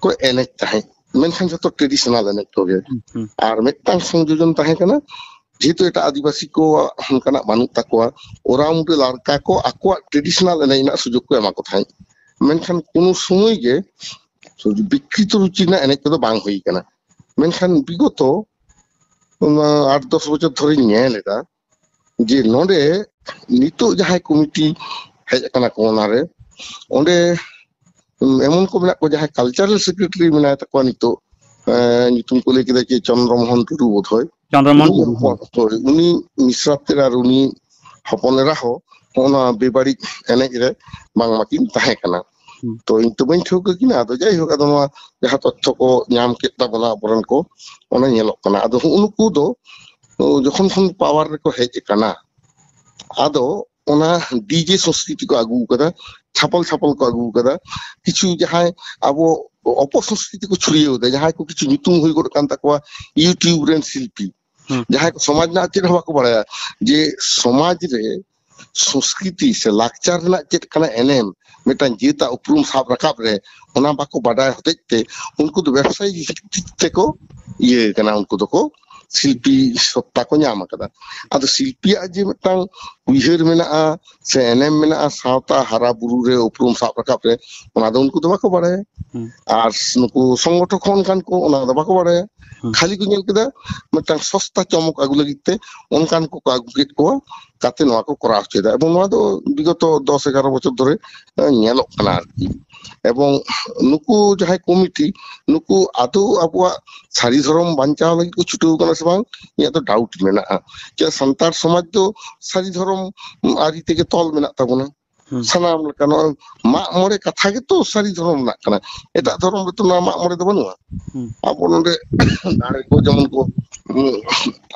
ᱠᱚ ᱮᱱᱮᱡ ᱛᱟᱦᱮᱸᱫ ᱢᱮᱱᱠᱷᱟᱱ ᱡᱚᱛᱚ ᱴᱨᱮᱰᱤᱥᱚᱱᱟᱞ ᱮᱱᱮᱡ ᱠᱚᱜᱮ ᱟᱨ ᱢᱤᱫᱴᱟᱝ ᱥᱚᱝযোᱡᱚᱱ ᱛᱟᱦᱮᱸ ᱠᱟᱱᱟ যেহেতু এটা আদিবাসী কো অনকানা বানুক তাকোয়া ওরা মুটে লারকা কো আকোয়া ট্রেডিশনাল এনে ইনা সুযোগ কো এমা কো থাই মেনখান কোন সময় গে বিকৃত রুচি না এনে কো বাং হই কানা ᱢᱮᱱᱠᱷᱟᱱ ᱵᱤᱜᱚᱛᱚ ᱚᱱᱟ ᱟᱴ ᱫᱚᱥ ᱵᱚᱪᱷᱚᱨ ᱫᱷᱚᱨᱮᱧ ᱧᱮᱞ ᱮᱫᱟ ᱡᱮ ᱱᱚᱰᱮ ᱱᱤᱛᱚᱜ ᱡᱟᱦᱟᱸᱭ ᱠᱚᱢᱤᱴᱤ ᱦᱮᱡ ᱟᱠᱟᱱᱟ ᱠᱚ ᱚᱱᱟᱨᱮ ᱚᱸᱰᱮ ᱮᱢᱚᱱ ᱠᱚ ᱢᱮᱱᱟᱜ ᱠᱚ ᱡᱟᱦᱟᱸᱭ ᱠᱟᱞᱪᱟᱨᱟᱞ ᱥᱮᱠᱨᱮᱴᱟরি ᱢᱮᱱᱟᱭ ᱛᱟᱠᱚᱣᱟ ᱱᱤᱛᱚᱜ ᱧᱩᱛᱩᱢ ᱠᱚ ᱞᱟᱹᱭ ᱠᱮᱫᱟ ᱡᱮ ᱪᱚᱱᱫᱨᱚᱢᱳᱦᱚᱱ ᱴᱩᱰᱩ ᱵᱳধᱦᱚᱭ ᱪᱚᱱᱫᱨᱚᱢᱳᱦᱚᱱ ᱴᱩᱰᱩ ᱩᱱᱤ ᱢᱤᱥᱨᱟᱛ ᱛᱮ ᱟᱨ ᱩᱱᱤ ᱦᱚᱯᱚᱱ ᱮᱨᱟ ᱦᱚᱸ ᱚᱱᱟ ᱵᱮᱵᱟᱹᱲᱤᱡ ᱮᱱᱮᱡ ᱨᱮ ᱵᱟᱝᱢᱟ ᱠᱤᱱ ᱛᱟᱦᱮᱸ ᱠᱟᱱᱟ ᱛᱚ ᱤᱧ ᱛᱚ ᱵᱟᱹᱧ ᱴᱷᱟᱹᱣᱠᱟᱹ ᱠᱤᱱᱟ ᱟᱫᱚ ᱡᱟᱭᱦᱳᱠ ᱟᱫᱚ ᱱᱚᱣᱟ ᱡᱟᱦᱟᱸ ᱛᱚᱛᱛᱷᱚ ᱠᱚ ᱧᱟᱢ ᱠᱮᱫ ᱛᱟᱵᱚᱱᱟ ᱟᱵᱚᱨᱮᱱ ᱠᱚ ᱚᱱᱟ ᱧᱮᱞᱚᱜ ᱠᱟᱱᱟ ᱟᱫᱚ ᱩᱱᱠᱩ ᱫᱚ ᱡᱚᱠᱷᱚᱱ ᱠᱷᱚᱱ ᱯᱟᱣᱟᱨ ᱨᱮᱠᱚ ᱦᱮᱡ ᱟᱠᱟᱱᱟ ᱟᱫᱚ ᱚᱱᱟ ᱰᱤᱡᱮ ᱥᱚᱥᱠᱨᱤᱛᱤ ᱠᱚ ᱟᱹᱜᱩ ᱟᱠᱟᱫᱟ ᱪᱷᱟᱯᱚᱞ ᱪᱷᱟᱯᱚᱞ ᱠᱚ ᱟᱹᱜᱩ ᱟᱠᱟᱫᱟ ᱠᱤᱪᱷᱩ ᱡᱟᱦᱟᱸᱭ ᱟᱵᱚ অপসংস্কৃতি কো ছড়িয়ে দেয় যাহাই কো কিছু নিতুম হই গড় কান তাকোয়া ইউটিউব রেন শিল্পী যাহাই কো সমাজ না হওয়া কো বাড়ায় যে সমাজ রে संस्कृति से लाचार एनेम जेता उपरूम साब रकाब रे बाको बाडाय हते उनको व्यवसाय ये उनको ᱥᱤᱞᱯᱤ ᱥᱚᱛᱛᱟ ᱠᱚ ᱧᱟᱢ ᱟᱠᱟᱫᱟ ᱟᱫᱚ ᱥᱤᱞᱯᱤᱭᱟᱜ ᱡᱮ ᱢᱤᱫᱴᱟᱝ ᱩᱭᱦᱟᱹᱨ ᱢᱮᱱᱟᱜᱼᱟ ᱥᱮ ᱮᱱᱮᱢ ᱢᱮᱱᱟᱜᱼᱟ ᱥᱟᱶᱛᱟ ᱦᱟᱨᱟ ᱵᱩᱨᱩ ᱨᱮ ᱩᱯᱨᱩᱢ ᱥᱟᱵ ᱨᱟᱠᱟᱵ ᱨᱮ ᱚᱱᱟ ᱫᱚ ᱩᱱᱠᱩ ᱫᱚ ᱵᱟᱠᱚ ᱵᱟᱲᱟᱭᱟ ᱟᱨ ᱱᱩᱠᱩ ᱥᱚᱝᱜᱚᱴᱷᱚᱠ ᱦᱚᱸ ᱚᱱᱠᱟᱱ ᱠᱚ ᱚᱱᱟ ᱫᱚ ᱵᱟᱠᱚ ᱵᱟᱲᱟᱭᱟ ᱠᱷᱟᱹᱞᱤ ᱠᱚ ᱧᱮᱞ ᱠᱮᱫᱟ ᱢᱤᱫᱴᱟᱝ ᱥᱚᱥᱛᱟ ᱪᱚᱢᱚᱠ ᱟᱹᱜᱩ ᱞᱟᱹᱜᱤᱫ ᱛᱮ ᱚᱱᱠᱟᱱ ᱠᱚᱠᱚ ᱟᱹᱜᱩ ᱠᱮᱫ ᱠᱚᱣᱟ ᱠᱟᱛᱮ ᱱᱚᱣᱟ ᱠᱚ ᱠᱚᱨᱟᱣ ᱦᱚᱪᱚᱭᱮᱫᱟ ᱮᱵᱚᱝ ᱱᱚᱣᱟ ᱫᱚ ᱵᱤᱜᱚᱛ ᱫᱚᱥ ᱮᱜᱟᱨᱚ ᱵᱚᱪᱷᱚᱨ ᱫᱷᱚᱨᱮ ᱧᱮᱞᱚᱜ ᱠᱟᱱᱟ ᱟᱨᱠᱤ ᱮᱵᱚᱝ ᱱᱩᱠᱩ ᱡᱟᱦᱟᱸᱭ ᱠᱚᱢᱤᱴᱤ ᱱᱩᱠᱩ ᱟᱫᱚ ᱟᱵᱚᱣᱟᱜ ᱥᱟᱹᱨᱤ ᱫᱷᱚᱨᱚᱢ ᱵᱟᱧᱪᱟᱣ ᱞᱟᱹᱜᱤᱫ ᱠᱚ ᱪᱷᱩᱴᱟᱹᱣ ᱠᱟᱱᱟ ᱥᱮ ᱵᱟᱝ ᱤᱧᱟᱹᱜ ᱫᱚ ᱰᱟᱣᱩᱴ ᱢᱮᱱᱟᱜᱼᱟ ᱪᱮᱫᱟᱜ ᱥᱟᱱᱛᱟᱲ ᱥᱚᱢᱟᱡᱽ ᱫᱚ ᱥᱟᱹᱨᱤ ᱫᱷᱚᱨᱚᱢ ᱟᱹᱨᱤ ᱛᱮᱜᱮ ᱛᱚᱞ ᱢᱮᱱᱟᱜ ᱛᱟᱵᱚᱱᱟ ᱥᱟᱱᱟᱢ ᱞᱮᱠᱟ ᱱᱚᱣᱟ ᱢᱟᱜ ᱢᱚᱬᱮ ᱠᱟᱛᱷᱟ ᱜᱮᱛᱚ ᱥᱟᱹᱨᱤ ᱫᱷᱚᱨᱚᱢ ᱨᱮᱱᱟᱜ ᱠᱟᱱᱟ ᱮᱴᱟᱜ ᱫᱷᱚᱨᱚᱢ ᱨᱮᱛᱚ ᱱᱚᱣᱟ ᱢᱟᱜ ᱢᱚᱬᱮ ᱫᱚ ᱵᱟᱹᱱᱩᱜᱼᱟ ᱟᱵᱚ ᱱᱚᱰᱮ ᱫᱟᱲᱮ ᱠᱚ ᱡᱮᱢᱚᱱ ᱠᱚ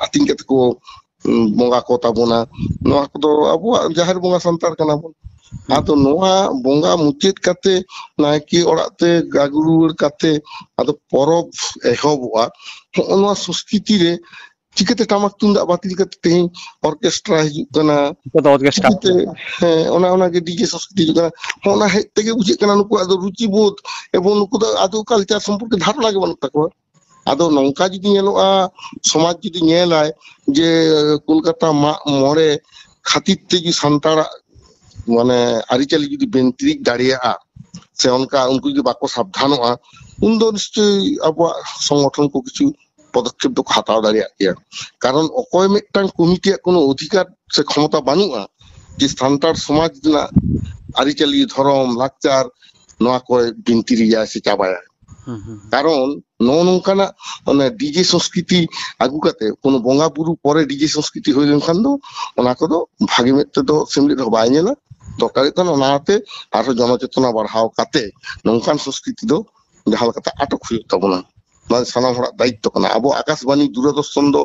ᱟᱹᱛᱤᱧ ᱠᱟᱛᱮ ᱠᱚ ᱵᱚᱸᱜᱟ ᱠᱚ ᱛᱟᱵᱚᱱᱟ ᱱᱚᱣᱟ ᱠᱚᱫᱚ ᱟᱵᱚᱣᱟᱜ ᱡᱟᱦᱮᱨ ᱵᱚᱸᱜᱟ ᱥᱟᱱᱛᱟᱲ ᱠᱟᱱᱟ ᱵᱚᱱ ᱟᱫᱚ ᱱᱚᱣᱟ ᱵᱚᱸᱜᱟ ᱢᱩᱪᱟᱹᱫ ᱠᱟᱛᱮ ᱱᱟᱭᱠᱮ ᱚᱲᱟᱜ ᱛᱮ ᱜᱟᱜ ᱨᱩᱣᱟᱹᱲ ᱠᱟᱛᱮ ᱟᱫᱚ ᱯᱚᱨᱚᱵᱽ ᱮᱦᱚᱵᱚᱜᱼᱟ ᱦᱚᱜᱼᱚ ᱱᱚᱣᱟ ᱥᱚᱥᱠᱨᱤᱛᱤ ᱨᱮ ᱪᱤᱠᱟᱹᱛᱮ ᱴᱟᱢᱟᱠ ᱛᱩᱢᱫᱟᱜ ᱵᱟᱹᱛᱤᱞ ᱠᱟᱛᱮ ᱛᱮᱦᱮᱧ ᱚᱨᱠᱮᱥᱴᱨᱟ ᱦᱤᱡᱩᱜ ᱠᱟᱱᱟ ᱦᱮᱸ ᱚᱱᱟ ᱚᱱᱟᱜᱮ ᱰᱤᱡᱮ ᱥᱚᱥᱠᱨᱤᱛᱤ ᱦᱤᱡᱩᱜ ᱠᱟᱱᱟ ᱚᱱᱟ ᱦᱮᱡ ᱛᱮᱜᱮ ᱵᱩᱡᱷᱟᱹᱜ ᱠᱟᱱᱟ ᱱᱩᱠᱩᱣᱟᱜ ᱫᱚ ᱨᱩᱪᱤ ᱵᱳধ ᱮᱵᱚᱝ ᱱᱩᱠᱩ ᱫᱚ ᱟᱫᱚ ᱠᱟᱞᱪᱟᱨ ᱥᱚᱢᱯᱚᱨᱠᱮ ধারণᱟ ᱜᱮ ᱵᱟᱹᱱᱩᱜ ᱛᱟᱠᱚᱣᱟ ᱟᱫᱚ ᱱᱚᱝᱠᱟ ᱡᱩᱫᱤ ᱧᱮᱞᱚᱜᱼᱟ ᱥᱚᱢᱟᱡᱽ ᱡᱩᱫᱤ ᱧᱮᱞᱟᱭ ᱡᱮ ᱠᱳᱞᱠᱟᱛᱟ ᱢᱟᱜ ᱢᱚᱬᱮ ᱠᱷᱟᱹᱛᱤᱨ ᱛᱮᱜᱮ ᱥᱟᱱᱛᱟᱲᱟᱜ ᱢᱟᱱᱮ ᱟᱹᱨᱤᱪᱟᱹᱞᱤ ᱡᱩᱫᱤ ᱵᱤᱱ ᱛᱤᱨᱤᱡ ᱫᱟᱲᱮᱭᱟᱜᱼᱟ ᱥᱮ ᱚᱱᱠᱟ ᱩᱱᱠᱩ ᱡᱩᱫᱤ ᱵᱟᱠᱚ ᱥᱟᱵᱫᱷᱟᱱᱚᱜᱼᱟ ᱩᱱ ᱫᱚ ᱱᱤᱥᱪᱚᱭ ᱟᱵᱚᱣᱟᱜ ᱥᱚᱝᱜᱚᱴᱷᱚᱱ ᱠᱚ ᱠᱤᱪᱷᱩ পদক্ষেপ দো হাতাও দাঁড়িয়ে কারণ অকয় মিটান কমিটিয়া কোনো অধিকার সে ক্ষমতা বানুয়া যে সান্তার সমাজ না আরিচালি ধরম লাকচার নয়া কয় বিনতিরিয়া সে চাবায় কারণ ᱱᱚᱜᱼᱚ ᱱᱚᱝᱠᱟᱱᱟᱜ ᱚᱱᱟ ᱰᱤᱡᱮ ᱥᱚᱥᱠᱨᱤᱛᱤ ᱟᱹᱜᱩ ᱠᱟᱛᱮ ᱠᱳᱱᱳ ᱵᱚᱸᱜᱟ ᱵᱩᱨᱩ ᱯᱚᱨᱮ ᱰᱤᱡᱮ ᱥᱚᱥᱠᱨᱤᱛᱤ ᱦᱩᱭ ᱞᱮᱱᱠᱷᱟᱱ ᱫᱚ ᱚᱱᱟ ᱠᱚᱫᱚ ᱵᱷᱟᱜᱮ ᱢᱮᱫ ᱛᱮᱫᱚ ᱥᱤᱢᱞᱮᱫ ᱦᱚᱸ ᱵᱟᱭ ᱧᱮᱞᱟ ᱫᱚᱨᱠᱟᱨ ᱦᱩᱭᱩᱜ ᱠᱟᱱᱟ ᱚᱱᱟᱛᱮ ᱟᱨᱦᱚᱸ ᱡᱚᱱᱚᱪᱮᱛᱚᱱᱟ ᱵᱟᱲᱦᱟᱣ ᱠᱟᱛᱮ ᱱᱚᱝᱠᱟᱱ ᱥᱚᱥᱠᱨᱤᱛᱤ ᱫᱚ ᱡᱟᱦᱟᱸ ᱞᱮᱠᱟᱛᱮ ᱟᱴᱚᱠ ᱦᱩᱭᱩᱜ ᱛᱟᱵᱚᱱᱟ ᱱᱚᱣᱟ ᱥᱟᱱᱟᱢ ᱦᱚᱲᱟᱜ ᱫᱟᱭᱤᱛᱛᱚ ᱠᱟᱱᱟ ᱟᱵᱚ ᱟᱠᱟᱥᱵᱟণᱤ ᱫᱩᱨᱚᱫᱚᱨᱥᱚᱱ ᱫᱚ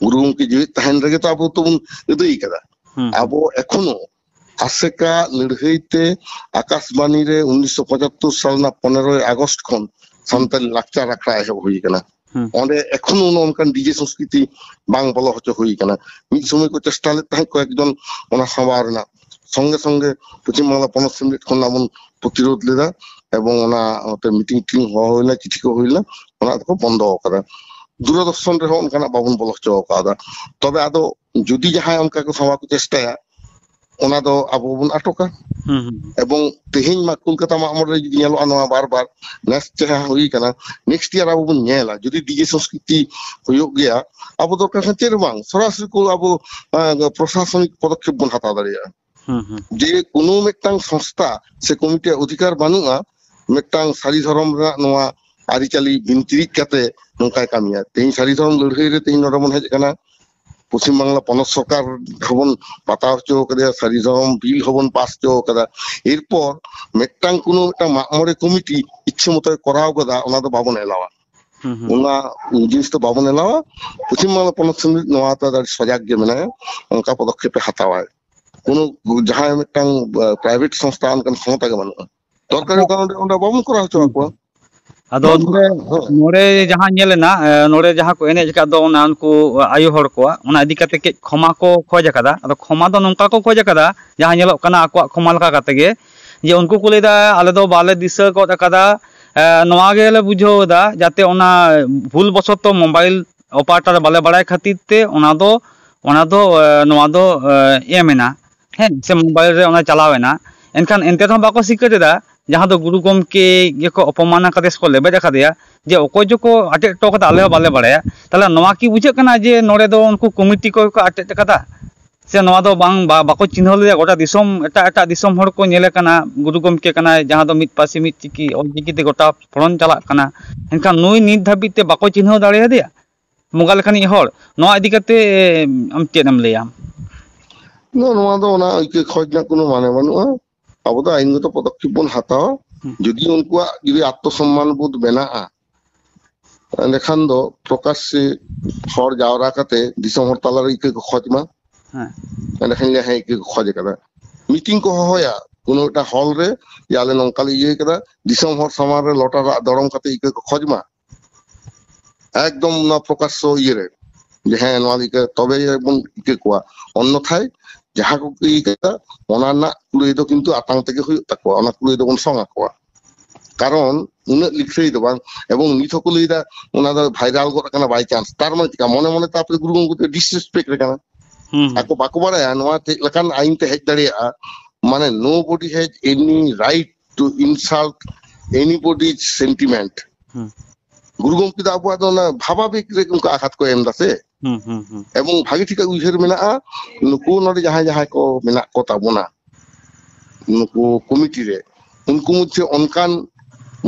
ᱜᱩᱨᱩ ᱜᱚᱢᱠᱮ ᱡᱮᱣᱮᱫ ᱛᱟᱦᱮᱱ ᱨᱮᱜᱮ ᱛᱚ ᱟᱵᱚ ᱛᱚᱵᱚᱱ ᱟᱹᱫᱟᱹᱭ ᱠᱟᱫᱟ ᱟᱵᱚ ᱮᱠᱷᱚᱱᱳ ᱦᱟᱥᱮᱠᱟ ᱞᱟᱹᱲᱦᱟᱹᱭ ᱛᱮ ᱟᱠᱟᱥᱵᱟᱱᱤ ᱨᱮ ᱩᱱᱤᱥᱥᱚ ᱯᱚᱸᱪᱟᱛᱛᱳᱨ ᱥᱟᱞ ᱨᱮᱱᱟᱜ ᱯᱚᱱᱮᱨᱚᱭ ᱟᱜᱚᱥᱴ ᱠᱷᱚᱱ ᱥᱟᱱᱛᱟᱞᱤ ᱞᱟᱠᱪᱟᱨ ᱟᱠᱷᱲᱟ ᱮᱦᱚᱵ ᱦᱩᱭ ᱟᱠᱟᱱᱟ ᱚᱸᱰᱮ ᱮᱠᱷᱚᱱᱚ ᱚᱱᱠᱟᱱ ᱰᱤᱡᱮ ᱥᱚᱝᱥᱠᱨᱤᱛᱤ ᱵᱟᱝ ᱵᱚᱞᱚ ᱦᱚᱪᱚ ᱦᱩᱭ ᱟᱠᱟᱱᱟ ᱢᱤᱫ ᱥᱚᱢᱚᱭ ᱠᱚ ᱪᱮᱥᱴᱟ ᱞᱮᱫ ᱛᱟᱦᱮᱸᱫ ᱠᱚᱭᱮᱠᱡᱚᱱ ᱚᱱᱟ ᱥᱟᱢᱵᱟᱣ ᱨᱮᱱᱟᱜ ᱥᱚᱸᱜᱮ ᱥᱚᱸᱜᱮ ᱯᱚᱪᱷᱤᱢ ᱵᱟᱝᱞᱟ ᱯᱚᱱᱚᱛ ᱥᱤᱢᱞᱮᱴ ᱠᱷᱚᱱ ᱟᱵᱚᱱ ᱯᱨᱚᱛᱤᱨᱳধ ᱞᱮᱫᱟ ᱮᱵᱚᱝ ᱚᱱᱟ ᱢᱤᱴᱤᱝ ᱴᱤᱝ ᱦᱚᱦᱚ ᱦᱩᱭ ᱞᱮᱱᱟ ᱪᱤᱴᱷᱤ ᱠᱚ ᱦᱩᱭ ᱞᱮᱱᱟ ᱚᱱᱟ ᱫᱚᱠᱚ ᱵᱚᱱᱫᱚ ᱟᱠᱟᱫᱟ ᱫᱩᱨᱚᱫᱚᱨᱥᱚᱱ ᱨᱮᱦᱚᱸ ᱚᱱᱠᱟᱱᱟᱜ ᱵᱟᱵᱚᱱ ᱵᱚᱞᱚ ᱦᱚᱪᱚ ᱟᱠᱟᱣᱫᱟ ᱛᱚᱵᱮ ᱟᱫᱚ ᱡᱩᱫᱤ ᱡᱟᱦᱟᱸᱭ ᱚᱱᱠᱟ ᱠᱚ ᱥᱟᱢᱵᱟᱣ ᱠᱚ ᱪᱮᱥᱴᱟᱭᱟ ᱚᱱᱟ ᱫᱚ ᱟᱵᱚ ᱵᱚᱱ ᱟᱴᱚᱠᱟ ᱮᱵᱚᱝ ᱛᱮᱦᱮᱧ ᱢᱟ ᱠᱳᱞᱠᱟᱛᱟ ᱢᱟ ᱟᱢᱚᱞ ᱨᱮ ᱡᱩᱫᱤ ᱧᱮᱞᱚᱜᱼᱟ ᱱᱚᱣᱟ ᱵᱟᱨ ᱵᱟᱨ ᱱᱮᱥ ᱪᱮᱦᱟ ᱦᱩᱭ ᱠᱟᱱᱟ ᱱᱮᱠᱥᱴ ᱤᱭᱟᱨ ᱟᱵᱚ ᱵᱚᱱ ᱧᱮᱞᱟ ᱡᱩᱫᱤ ᱰᱤᱡᱮ ᱥᱚᱝᱥᱠᱨᱤᱛᱤ ᱦᱩᱭᱩᱜ ᱜᱮᱭᱟ ᱟᱵᱚ ᱫᱚᱨᱠᱟᱨ ᱠᱷᱟᱱ ᱪᱮᱫ ᱵᱟᱝ ᱥᱚᱨᱟᱥᱚᱨᱤ ᱠᱚ ᱟᱵᱚ ᱯᱨᱚᱥᱟᱥᱚᱱᱤᱠ ᱯᱚᱫᱚᱠᱷᱮᱯ ᱵᱚᱱ ᱦᱟᱛᱟᱣ ᱫᱟᱲᱮᱭᱟᱜᱼᱟ ᱡᱮ ᱠᱳᱱᱳ ᱢᱤᱫᱴᱟᱝ ᱥᱚᱝᱥᱛᱷᱟ ᱥᱮ ᱠᱚᱢᱤᱴᱤᱭᱟᱜ ᱚᱫᱷᱤᱠᱟᱨ ᱵᱟᱹᱱᱩᱜᱼᱟ ᱢᱤᱫᱴᱟᱝ ᱥᱟᱹᱨᱤ ᱫᱷᱚᱨᱚᱢ ᱨᱮᱱᱟᱜ ᱱᱚᱣᱟ ᱟᱹᱨᱤᱪᱟᱹᱞᱤ ᱵᱤᱱᱛᱤᱨᱤᱡ ᱠᱟᱛᱮ ᱱᱚᱝᱠᱟᱭ ᱠᱟᱹᱢᱤᱭᱟ ᱛᱮᱦᱮᱧ ᱥᱟᱹᱨᱤ ᱫᱷᱚᱨᱚᱢ ᱞᱟᱹᱲᱦᱟᱹᱭ ᱨᱮ ᱛᱮᱦᱮᱧ ᱱᱚᱰᱮ ᱵᱚᱱ ᱦᱮᱡ ᱟᱠᱟᱱᱟ ᱯᱚᱥᱪᱤᱢᱵᱟᱝᱞᱟ ᱯᱚᱱᱚᱛ ᱥᱚᱨᱠᱟᱨ ᱦᱚᱸᱵᱚᱱ ᱯᱟᱛᱟ ᱦᱚᱪᱚ ᱠᱟᱫᱮᱭᱟ ᱥᱟᱹᱨᱤ ᱫᱷᱚᱨᱚᱢ ᱵᱤᱞ ᱦᱚᱸᱵᱚᱱ ᱯᱟᱥ ᱦᱚᱪᱚ ᱠᱟᱫᱟ ᱮᱨᱯᱚᱨ ᱢᱤᱫᱴᱟᱝ ᱠᱳᱱᱳ ᱢᱤᱫᱴᱟᱝ ᱢᱟᱜᱢᱚᱬᱮ ᱠᱚᱢᱤᱴᱤ ᱤᱪᱪᱷᱟᱹ ᱢᱚᱛᱚᱭ ᱠᱚᱨᱟᱣ ᱠᱟᱫᱟ ᱚᱱᱟ ᱫᱚ ᱵᱟᱵᱚᱱ ᱮᱞᱟᱣᱟ ᱚᱱᱟ ᱡᱤᱱᱤᱥ ᱫᱚ ᱵᱟᱵᱚᱱ ᱮᱞᱟᱣᱟ ᱯᱚᱥᱪᱤᱢ ᱵᱟᱝᱞᱟ ᱯᱚᱱᱚᱛ ᱥᱚᱢᱤᱛ ᱱᱚᱣᱟ ᱛᱮ ᱟᱹᱰᱤ ᱥᱚᱡᱟᱜ ᱜᱮ ᱢᱮᱱᱟᱭᱟ ᱚᱱᱠᱟ ᱯᱚᱫᱚᱠᱷᱮᱯᱮ ᱦᱟᱛᱟᱣᱟᱭ কোনো ᱡᱟᱦᱟᱸ ᱢᱤᱫᱴᱟᱝ ᱯᱨᱟᱭᱵᱷᱮᱴ ᱥᱚᱝᱥᱛᱷᱟ ᱚᱱᱠᱟᱱ ᱥᱚᱝᱥᱛᱷᱟ ᱜᱮ ᱵᱟᱹᱱᱩᱜᱼᱟ ᱫᱚᱨᱠᱟᱨ ᱚᱱᱟ ᱵᱟᱵᱚᱱ ᱠᱚᱨᱟᱣ ᱦᱚᱪᱚ ᱟᱠᱚᱣᱟ ᱟᱫᱚ ᱱᱚᱰᱮ ᱡᱟᱦᱟᱸ ᱧᱮᱞᱮᱱᱟ ᱱᱚᱰᱮ ᱡᱟᱦᱟᱸ ᱠᱚ ᱮᱱᱮᱡ ᱟᱠᱟᱫ ᱫᱚ ᱚᱱᱟ ᱩᱱᱠᱩ ᱟᱭᱳ ᱦᱚᱲ ᱠᱚᱣᱟᱜ ᱚᱱᱟ ᱤᱫᱤ ᱠᱟᱛᱮ ᱠᱟᱹᱡ ᱠᱷᱚᱢᱟ ᱠᱚ ᱠᱷᱚᱡ ᱟᱠᱟᱫᱟ ᱟᱫᱚ ᱠᱷᱚᱢᱟ ᱫᱚ ᱱᱚᱝᱠᱟ ᱠᱚ ᱠᱷᱚᱡ ᱟᱠᱟᱫᱟ ᱡᱟᱦᱟᱸ ᱧᱮᱞᱚᱜ ᱠᱟᱱᱟ ᱟᱠᱚᱣᱟᱜ ᱠᱷᱚᱢᱟ ᱞᱮᱠᱟ ᱠᱟᱛᱮ ᱜᱮ ᱡᱮ ᱩᱱᱠᱩ ᱠᱚ ᱞᱟᱹᱭᱫᱟ ᱟᱞᱮ ᱫᱚ ᱵᱟᱞᱮ ᱫᱤᱥᱟᱹ ᱜᱚᱫ ᱟᱠᱟᱫᱟ ᱱᱚᱣᱟ ᱜᱮᱞᱮ ᱵᱩᱡᱷᱟᱹᱣ ᱮᱫᱟ ᱡᱟᱛᱮ ᱚᱱᱟ ᱵᱷᱩᱞ ᱵᱚᱥᱚᱛᱚ ᱢᱳᱵᱟᱭᱤᱞ ᱚᱯᱟᱨᱮᱴᱟᱨ ᱵᱟᱞᱮ ᱵᱟᱲᱟᱭ ᱠᱷᱟᱹᱛᱤᱨ ᱛᱮ ᱚᱱᱟ ᱫᱚ ᱚᱱᱟ ᱫᱚ ᱱᱚᱣᱟ ᱫᱚ ᱮᱢ ᱮᱱᱟ ᱦᱮᱸ ᱥᱮ ᱢᱳᱵᱟᱭᱤᱞ ᱨᱮ ᱚᱱᱟ ᱪᱟᱞᱟᱣ ᱮᱱᱟ ᱮᱱᱠᱷᱟᱱ ᱮᱱᱛᱮ ᱨᱮᱦᱚᱸ ᱵᱟᱠᱚ ᱥᱤᱠᱟᱹᱨ ᱮᱫᱟ जहाँ गुरु गोम के ये को अपमान करते इसको लेबे जे ओको जो को अटे टो करता आले बाले बड़े तले नवा की बुझे जे नोड़े दो उनको कमिटी को अटे करता से नवा दो बाको चिन्ह ले गोटा दिसम एटा एटा को नेले गुरु गोम के कना जहाँ पासी मित चिकी और गोटा फड़न चला कना इनका नोई नीत बाको चिन्ह दाड़े दिया मुगा लेखानी हर नवा इदी करते हम चेदम ले आम ᱟᱵᱚ ᱟᱭᱤᱱᱜᱚᱛᱚ ᱯᱚᱫᱚᱠᱷᱮᱯ ᱵᱚᱱ ᱦᱟᱛᱟᱣᱟ ᱡᱩᱫᱤ ᱩᱱᱠᱩᱣᱟᱜ ᱡᱩᱫᱤ ᱟᱛᱢᱚᱥᱚᱢᱢᱟᱱ ᱵᱳধ ᱢᱮᱱᱟᱜᱼᱟ ᱮᱸᱰᱮᱠᱷᱟᱱ ᱫᱚ ᱯᱨᱚᱠᱟᱥᱥᱮ ᱦᱚᱲ ᱡᱟᱣᱨᱟ ᱠᱟᱛᱮ ᱫᱤᱥᱚᱢ ᱦᱚᱲ ᱛᱟᱞᱟᱨᱮ ᱤᱠᱟᱹ ᱠᱚ ᱠᱷᱚᱡ ᱢᱟ ᱮᱸᱰᱮᱠᱷᱟᱱ ᱞᱟᱹᱭᱟ ᱦᱮᱸ ᱤᱠᱟᱹ ᱠᱚ ᱠᱷᱚᱡ ᱟᱠᱟᱫᱟ ᱢᱤᱴᱤᱝ ᱠᱚ ᱦᱚᱦᱚᱭᱟ কোনো একটা হল রে ইয়ালে নঙ্কালে ইয়ে কেদা দিশম হর সমার রে লটা রা দড়ম কাতে ইকে খোঁজমা একদম না প্রকাশ্য ইয়ে রে যে হ্যাঁ নোয়াল ইকে তবে ইকে কোয়া অন্যথায় ᱡᱟᱦᱟᱸ ᱠᱚ ᱠᱟᱹᱭ ᱠᱟᱫᱟ ᱚᱱᱟ ᱨᱮᱱᱟᱜ ᱠᱩᱲᱟᱹᱭ ᱫᱚ ᱠᱤᱱᱛᱩ ᱟᱛᱟᱝ ᱛᱮᱜᱮ ᱦᱩᱭᱩᱜ ᱛᱟᱠᱚᱣᱟ ᱚᱱᱟ ᱠᱩᱲᱟᱹᱭ ᱫᱚᱵᱚᱱ ᱥᱚᱝ ᱟᱠᱚᱣᱟ ᱠᱟᱨᱚᱱ ᱩᱱᱟᱹᱜ ᱞᱤᱴᱷᱟᱹᱭ ᱫᱚ ᱵᱟᱝ ᱮᱵᱚᱝ ᱱᱤᱛ ᱦᱚᱸᱠᱚ ᱞᱟᱹᱭᱫᱟ ᱚᱱᱟ ᱫᱚ ᱵᱷᱟᱭᱨᱟᱞ ᱜᱚᱫ ᱟᱠᱟᱱᱟ ᱵᱟᱭ ᱪᱟᱱᱥ ᱛᱟᱨ ᱢᱟᱱᱮ ᱪᱮᱠᱟ ᱢᱚᱱᱮ ᱢᱚᱱᱮ ᱛᱟᱯᱚᱨᱮ ᱜᱩᱨᱩ ᱜᱚᱝᱠᱮ ᱫᱚ ᱰᱤᱥᱨᱮᱥᱯᱮᱠᱴ ᱟᱠᱟᱱᱟ ᱟᱠᱚ ᱵᱟᱠᱚ ᱵᱟᱲᱟᱭᱟ ᱱᱚᱣᱟ ᱪᱮᱫ ᱞᱮᱠᱟᱱ ᱟᱹᱭᱤᱱ ᱛᱮ ᱦᱮᱡ ᱫᱟᱲᱮᱭᱟᱜᱼᱟ ᱢᱟᱱᱮ nobody has any right to insult anybody sentiment ᱜᱩᱨᱩ ᱜᱚᱝᱠᱮ ᱫᱚ ᱟᱵᱚᱣᱟᱜ ᱫᱚ ᱚᱱᱟ ᱵᱷᱟᱵᱟᱵᱤᱠ ᱨᱮ ᱚᱱᱠᱟ ᱟঘᱟᱛ ᱠᱚ ᱮᱢ ᱫᱟ ᱥᱮ ᱮᱵᱚᱝ ᱵᱷᱟᱜᱤ ᱴᱷᱤᱠ ᱩᱭᱦᱟᱹᱨ ᱢᱮᱱᱟᱜᱼᱟ ᱱᱩᱠᱩ ᱱᱚᱰᱮ ᱡᱟᱦᱟᱸᱭ ᱡᱟᱦᱟᱸᱭ ᱠᱚ ᱢᱮᱱᱟᱜ ᱠᱚ ᱛᱟᱵᱚᱱᱟ ᱱᱩᱠᱩ ᱠᱚᱢᱤᱴᱤ ᱨᱮ ᱩᱱᱠᱩ ᱢᱚᱫᱽᱫᱷᱮ ᱚᱱᱠᱟᱱ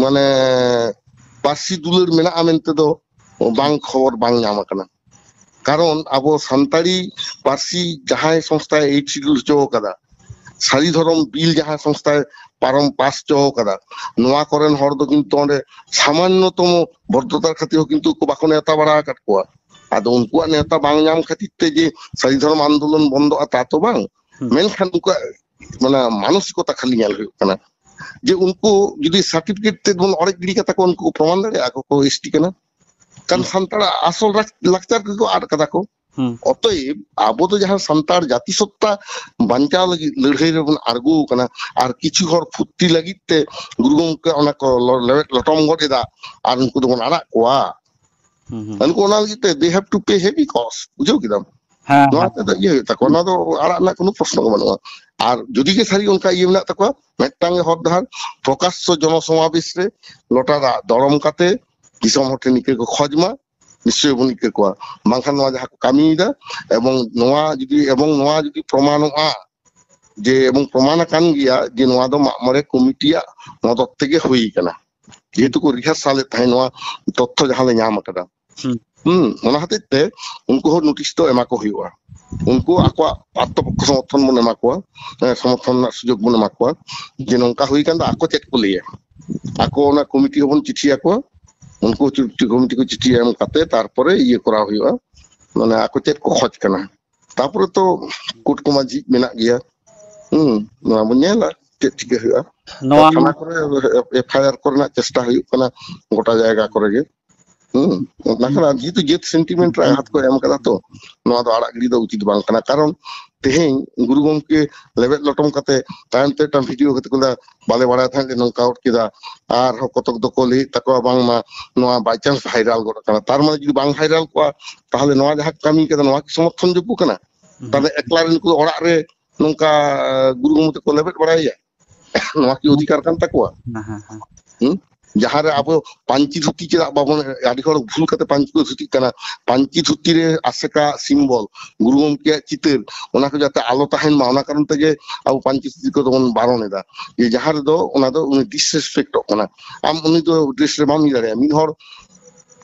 ᱢᱟᱱᱮ ᱯᱟᱹᱨᱥᱤ ᱫᱩᱞᱟᱹᱲ ᱢᱮᱱᱟᱜᱼᱟ ᱢᱮᱱᱛᱮ ᱫᱚ ᱵᱟᱝ ᱠᱷᱚᱵᱚᱨ ᱵᱟᱝ ᱧᱟᱢ ᱟᱠᱟᱱᱟ কারণ আবো সান্তাড়ি পার্সি যাহাই সংস্থায় এইট শিডিউল চো কাদা সারি ধরম বিল যাহা সংস্থায় পারম পাস চো কাদা নোয়া করেন হর দো কিন্তু অনেক সামান্যতম ভদ্রতার খাতিও কিন্তু বাকো নেতা বাড়া কাট কোয়া ᱟᱫᱚ ᱩᱱᱠᱩᱣᱟᱜ ᱱᱮᱣᱛᱟ ᱵᱟᱝ ᱧᱟᱢ ᱠᱷᱟᱹᱛᱤᱨ ᱛᱮ ᱡᱮ ᱥᱟᱹᱨᱤ ᱫᱷᱚᱨᱚᱢ ᱟᱱᱫᱳᱞᱚᱱ ᱵᱚᱱᱫᱚᱜᱼᱟ ᱛᱟ ᱛᱚ ᱵᱟᱝ ᱢᱮᱱᱠᱷᱟᱱ ᱩᱱᱠᱩᱣᱟᱜ ᱢᱟᱱᱮ ᱢᱟᱱᱚᱥᱤᱠᱚᱛᱟ ᱠᱷᱟᱹᱞᱤ ᱧᱮᱞ ᱦᱩᱭᱩᱜ ᱠᱟᱱᱟ ᱡᱮ ᱩᱱᱠᱩ ᱡᱩᱫᱤ ᱥᱟᱨᱴᱤᱯᱷᱤᱠᱮᱴ ᱵᱚᱱ ᱚᱨᱮᱡ ᱜᱤᱰᱤ ᱠᱟᱛᱟ ᱠᱚ ᱩᱱᱠᱩ ᱯᱨᱚᱢᱟᱱ ᱫᱟᱲᱮᱭᱟᱜᱼᱟ ᱠᱚ ᱠᱚ ᱮᱥᱴᱤ ᱠᱟᱱᱟ ᱟᱥᱚᱞ ᱞᱟᱠᱪᱟᱨ আসল ᱟᱫ কে ᱠᱚ কাদা ᱟᱵᱚ ᱫᱚ ᱡᱟᱦᱟᱸ ᱥᱟᱱᱛᱟᱲ ᱡᱟᱹᱛᱤ ᱥᱚᱛᱛᱟ ᱵᱟᱧᱪᱟᱣ ᱞᱟᱹᱜᱤᱫ ᱞᱟᱹᱲᱦᱟᱹᱭ ᱨᱮᱵᱚᱱ লড়াই রে আর্গু কানা আর কিছু হর ফুর্তি লাগিতে গুরু গমকে অনা ᱞᱚᱴᱚᱢ ᱜᱚᱫ ᱮᱫᱟ ᱟᱨ ᱩᱱᱠᱩ ᱫᱚᱵᱚᱱ ᱟᱲᱟᱜ ᱠᱚᱣᱟ ᱟᱫᱚ ᱠᱚ ᱚᱱᱟ ᱞᱟᱹᱜᱤᱫ ᱛᱮ ᱫᱮ ᱦᱮᱵ ᱴᱩ ᱯᱮ ᱦᱮᱵᱤ ᱠᱚᱥ ᱵᱩᱡᱷᱟᱹᱣ ᱠᱮᱫᱟᱢ ᱱᱚᱣᱟ ᱛᱮᱫᱚ ᱤᱭᱟᱹ ᱦᱩᱭᱩᱜ ᱛᱟᱠᱚᱣᱟ ᱚᱱᱟ ᱫᱚ ᱟᱲᱟᱜ ᱨᱮᱱᱟᱜ ᱠᱳᱱᱳ ᱯᱨᱚᱥᱱᱚ ᱜᱮ ᱵᱟᱹᱱᱩᱜᱼᱟ ᱟᱨ ᱡᱩᱫᱤ ᱜᱮ ᱥᱟᱹᱨᱤ ᱚᱱᱠᱟ ᱤᱭᱟᱹ ᱢᱮᱱᱟᱜ ᱛᱟᱠᱚᱣᱟ ᱢᱤᱫᱴᱟᱝ ᱦᱚᱨ ᱰᱟᱦᱟᱨ ᱯᱨᱚᱠᱟᱥᱥᱚ ᱡᱚᱱᱚᱥᱚᱢᱟᱵᱮᱥ ᱨᱮ ᱞᱚᱴᱟ ᱫᱟᱜ ᱫᱚᱲᱚᱢ ᱠᱟᱛᱮ ᱫᱤᱥᱚᱢ ᱦᱚᱲ ᱴᱷᱮᱱ ᱤᱠᱟᱹ ᱠᱚ ᱠᱷᱚᱡ ᱢᱟ নিশ্চয়ই বন ইকে কোয়া বাংখান নোয়া যাহা কামিদা এবং নোয়া যদি এবং নোয়া যদি প্রমাণ ওয়া যে এবং প্রমাণ কান গিয়া যে নোয়া দো মামরে কমিটিয়া মদত থেকে হই কানা যেহেতু কো রিহার্সালে ᱱᱚᱣᱟ ᱛᱚᱛᱛᱷᱚ ᱡᱟᱦᱟᱸ ᱞᱮ ᱧᱟᱢ ᱟᱠᱟᱫᱟ ᱦᱩᱸ ᱚᱱᱟ ᱦᱚᱛᱮᱡ ᱛᱮ ᱩᱱᱠᱩ ᱦᱚᱸ ᱱᱳᱴᱤᱥ ᱫᱚ ᱮᱢᱟ ᱠᱚ ᱦᱩᱭᱩᱜᱼᱟ ᱩᱱᱠᱩ ᱟᱠᱚᱣᱟᱜ ᱟᱛᱛᱚ ᱯᱚᱠᱠᱷᱚ ᱥᱚᱢᱚᱨᱛᱷᱚᱱ ᱵᱚᱱ ᱮᱢᱟ ᱠᱚᱣᱟ ᱥᱚᱢᱚᱨᱛᱷᱚᱱ ᱨᱮᱱᱟᱜ ᱥᱩᱡᱳᱜᱽ ᱵᱚᱱ ᱮᱢᱟ ᱠᱚᱣᱟ ᱡᱮ ᱱᱚᱝᱠᱟ ᱦᱩᱭ ᱠᱟᱱ ᱫᱚ ᱟᱠᱚ ᱪᱮᱫ ᱠᱚ ᱞᱟᱹᱭᱟ ᱟᱠᱚ ᱚᱱᱟ ᱠᱚᱢᱤᱴᱤ ᱦᱚᱸᱵᱚᱱ ᱪᱤᱴᱷᱤ ᱟᱠᱚᱣᱟ ᱩᱱᱠᱩ ᱠᱚᱢᱤᱴᱤ ᱠᱚ ᱪᱤᱴᱷᱤ ᱮᱢ ᱠᱟᱛᱮ ᱛᱟᱨᱯᱚᱨᱮ ᱤᱭᱟᱹ ᱠᱚᱨᱟᱣ ᱦᱩᱭᱩᱜᱼᱟ ᱢᱟᱱᱮ ᱟᱠᱚ ᱪᱮᱫ ᱠᱚ ᱠᱷᱚᱡ ᱠᱟᱱᱟ ᱛᱟᱨᱯᱚᱨᱮ ᱛᱚ ᱠᱳᱴ ᱠᱚᱢᱟ ᱡᱷᱤᱡ ᱢᱮᱱᱟᱜ ᱜᱮᱭᱟ ᱦᱩᱸ ᱱᱚᱣᱟ ᱵᱚᱱ ᱧᱮᱞᱟ ᱪᱮᱫ ᱪᱤᱠᱟᱹ ᱦᱩᱭᱩᱜᱼᱟ ᱱᱚᱣᱟ ᱛᱷᱟᱱᱟ ᱠᱚᱨᱮ ᱮᱯᱷᱟᱭᱟᱨ ᱠᱚᱨᱮᱱᱟᱜ ᱪᱮᱥᱴᱟ ᱦᱩᱭᱩᱜ ᱠᱟᱱᱟ ᱜᱚᱴᱟ ᱡᱟᱭᱜᱟ ᱠᱚᱨᱮ ᱜᱮ ᱦᱩᱸ ᱵᱟᱠᱷᱟᱱ ᱡᱮᱦᱮᱛᱩ ᱡᱟᱹᱛ ᱥᱮᱱᱴᱤᱢᱮᱱᱴ ᱨᱮ ᱟᱸᱜᱟᱛ ᱠᱚ ᱮᱢ ᱠᱟᱫᱟ ᱛᱚ ᱱᱚᱣᱟ ᱫᱚ ᱟᱲᱟᱜ ᱜᱤᱰᱤ ᱫᱚ ᱩᱪᱤᱛ ᱵᱟᱝ ᱠᱟᱱᱟ ᱠᱟᱨᱚᱱ ᱛᱮᱦᱮᱧ ᱜᱩᱨᱩ ᱜᱚᱢᱠᱮ ᱞᱮᱵᱮᱫ ᱞᱚᱴᱚᱢ ᱠᱟᱛᱮ ᱛᱟᱭᱚᱢ ᱛᱮ ᱢᱤᱫᱴᱟᱝ ᱵᱷᱤᱰᱤᱭᱳ ᱠᱟᱛᱮ ᱠᱚ ᱵᱟᱞᱮ ᱵᱟᱲᱟᱭ ᱛᱟᱦᱮᱸᱫ ᱞᱮ ᱱᱚᱝᱠᱟ ᱟᱣᱩᱴ ᱠᱮᱫᱟ ᱟᱨᱦᱚᱸ ᱠᱚᱛᱚᱠ ᱫᱚᱠᱚ ᱞᱟᱹᱭᱮᱫ ᱛᱟᱠᱚᱣᱟ ᱵᱟᱝᱢᱟ ᱱᱚᱣᱟ ᱵᱟᱭ ᱪᱟᱱᱥ ᱵᱷᱟᱭᱨᱟᱞ ᱜᱚᱫ ᱠᱟᱱᱟ ᱛᱟᱨ ᱢᱟᱱᱮ ᱡᱩᱫᱤ ᱵᱟᱝ ᱵᱷᱟᱭᱨᱟᱞ ᱠᱚᱜᱼᱟ ᱛᱟᱦᱚᱞᱮ ᱱᱚᱣᱟ ᱡᱟᱦᱟᱸ ᱠᱟᱹᱢᱤ ᱠᱟᱫᱟ ᱱᱚᱣᱟ ᱠᱤ ᱥᱚᱢᱚᱨᱛᱷᱚᱱ ᱡᱳᱜᱽᱜᱚ ᱠᱟᱱᱟ ᱛᱟᱦᱚᱞᱮ ᱮᱠᱞᱟ ᱨᱮᱱ ᱠᱚ ᱚᱲᱟᱜ ᱨᱮ ᱱᱚᱝᱠᱟ ᱜᱩᱨᱩ ᱜᱚᱢᱠᱮ ᱠᱚ ᱞᱮᱵᱮᱫ ᱵᱟᱲᱟᱭᱮᱭᱟ ᱱᱚᱣᱟ ᱠᱤ ᱚᱫᱷᱤᱠᱟᱨ ᱠᱟᱱ ᱛᱟᱠᱚᱣᱟ ᱦᱮᱸ ᱡᱟᱦᱟᱸᱨᱮ ᱟᱵᱚ ᱯᱟᱹᱧᱪᱤ ᱫᱷᱩᱛᱤ ᱪᱮᱫᱟᱜ ᱵᱟᱵᱚᱱ ᱟᱹᱰᱤ ᱦᱚᱲ ᱵᱷᱩᱞ ᱠᱟᱛᱮ ᱯᱟᱹᱧᱪᱤ ᱠᱚ ᱫᱷᱩᱛᱤᱜ ᱠᱟᱱᱟ ᱯᱟᱹᱧᱪᱤ ᱫᱷᱩᱛᱤ ᱨᱮ ᱟᱥᱮᱠᱟ ᱥᱤᱢᱵᱚᱞ ᱜᱩᱨᱩ ᱜᱚᱢᱠᱮᱭᱟᱜ ᱪᱤᱛᱟᱹᱨ ᱚᱱᱟ ᱠᱚ ᱡᱟᱛᱮ ᱟᱞᱚ ᱛᱟᱦᱮᱱ ᱢᱟ ᱚᱱᱟ ᱠᱟᱨᱚᱱ ᱛᱮᱜᱮ ᱟᱵᱚ ᱯᱟᱹᱧᱪᱤ ᱫᱷᱩᱛᱤ ᱠᱚᱫᱚ ᱵᱚᱱ ᱵᱟᱨᱚᱱ ᱮᱫᱟ ᱡᱮ ᱡᱟᱦᱟᱸ ᱨᱮᱫᱚ ᱚᱱᱟ ᱫᱚ ᱩᱱᱤ ᱰᱤᱥᱨᱮᱥᱯᱮᱠᱴᱚᱜ ᱠᱟᱱᱟ ᱟᱢ ᱩᱱᱤ ᱫᱚ ᱰᱨᱮᱥ ᱨᱮ ᱵᱟᱢ ᱤᱭᱟᱹ ᱫᱟᱲᱮᱭᱟᱜᱼᱟ ᱢᱤᱫ ᱦᱚᱲ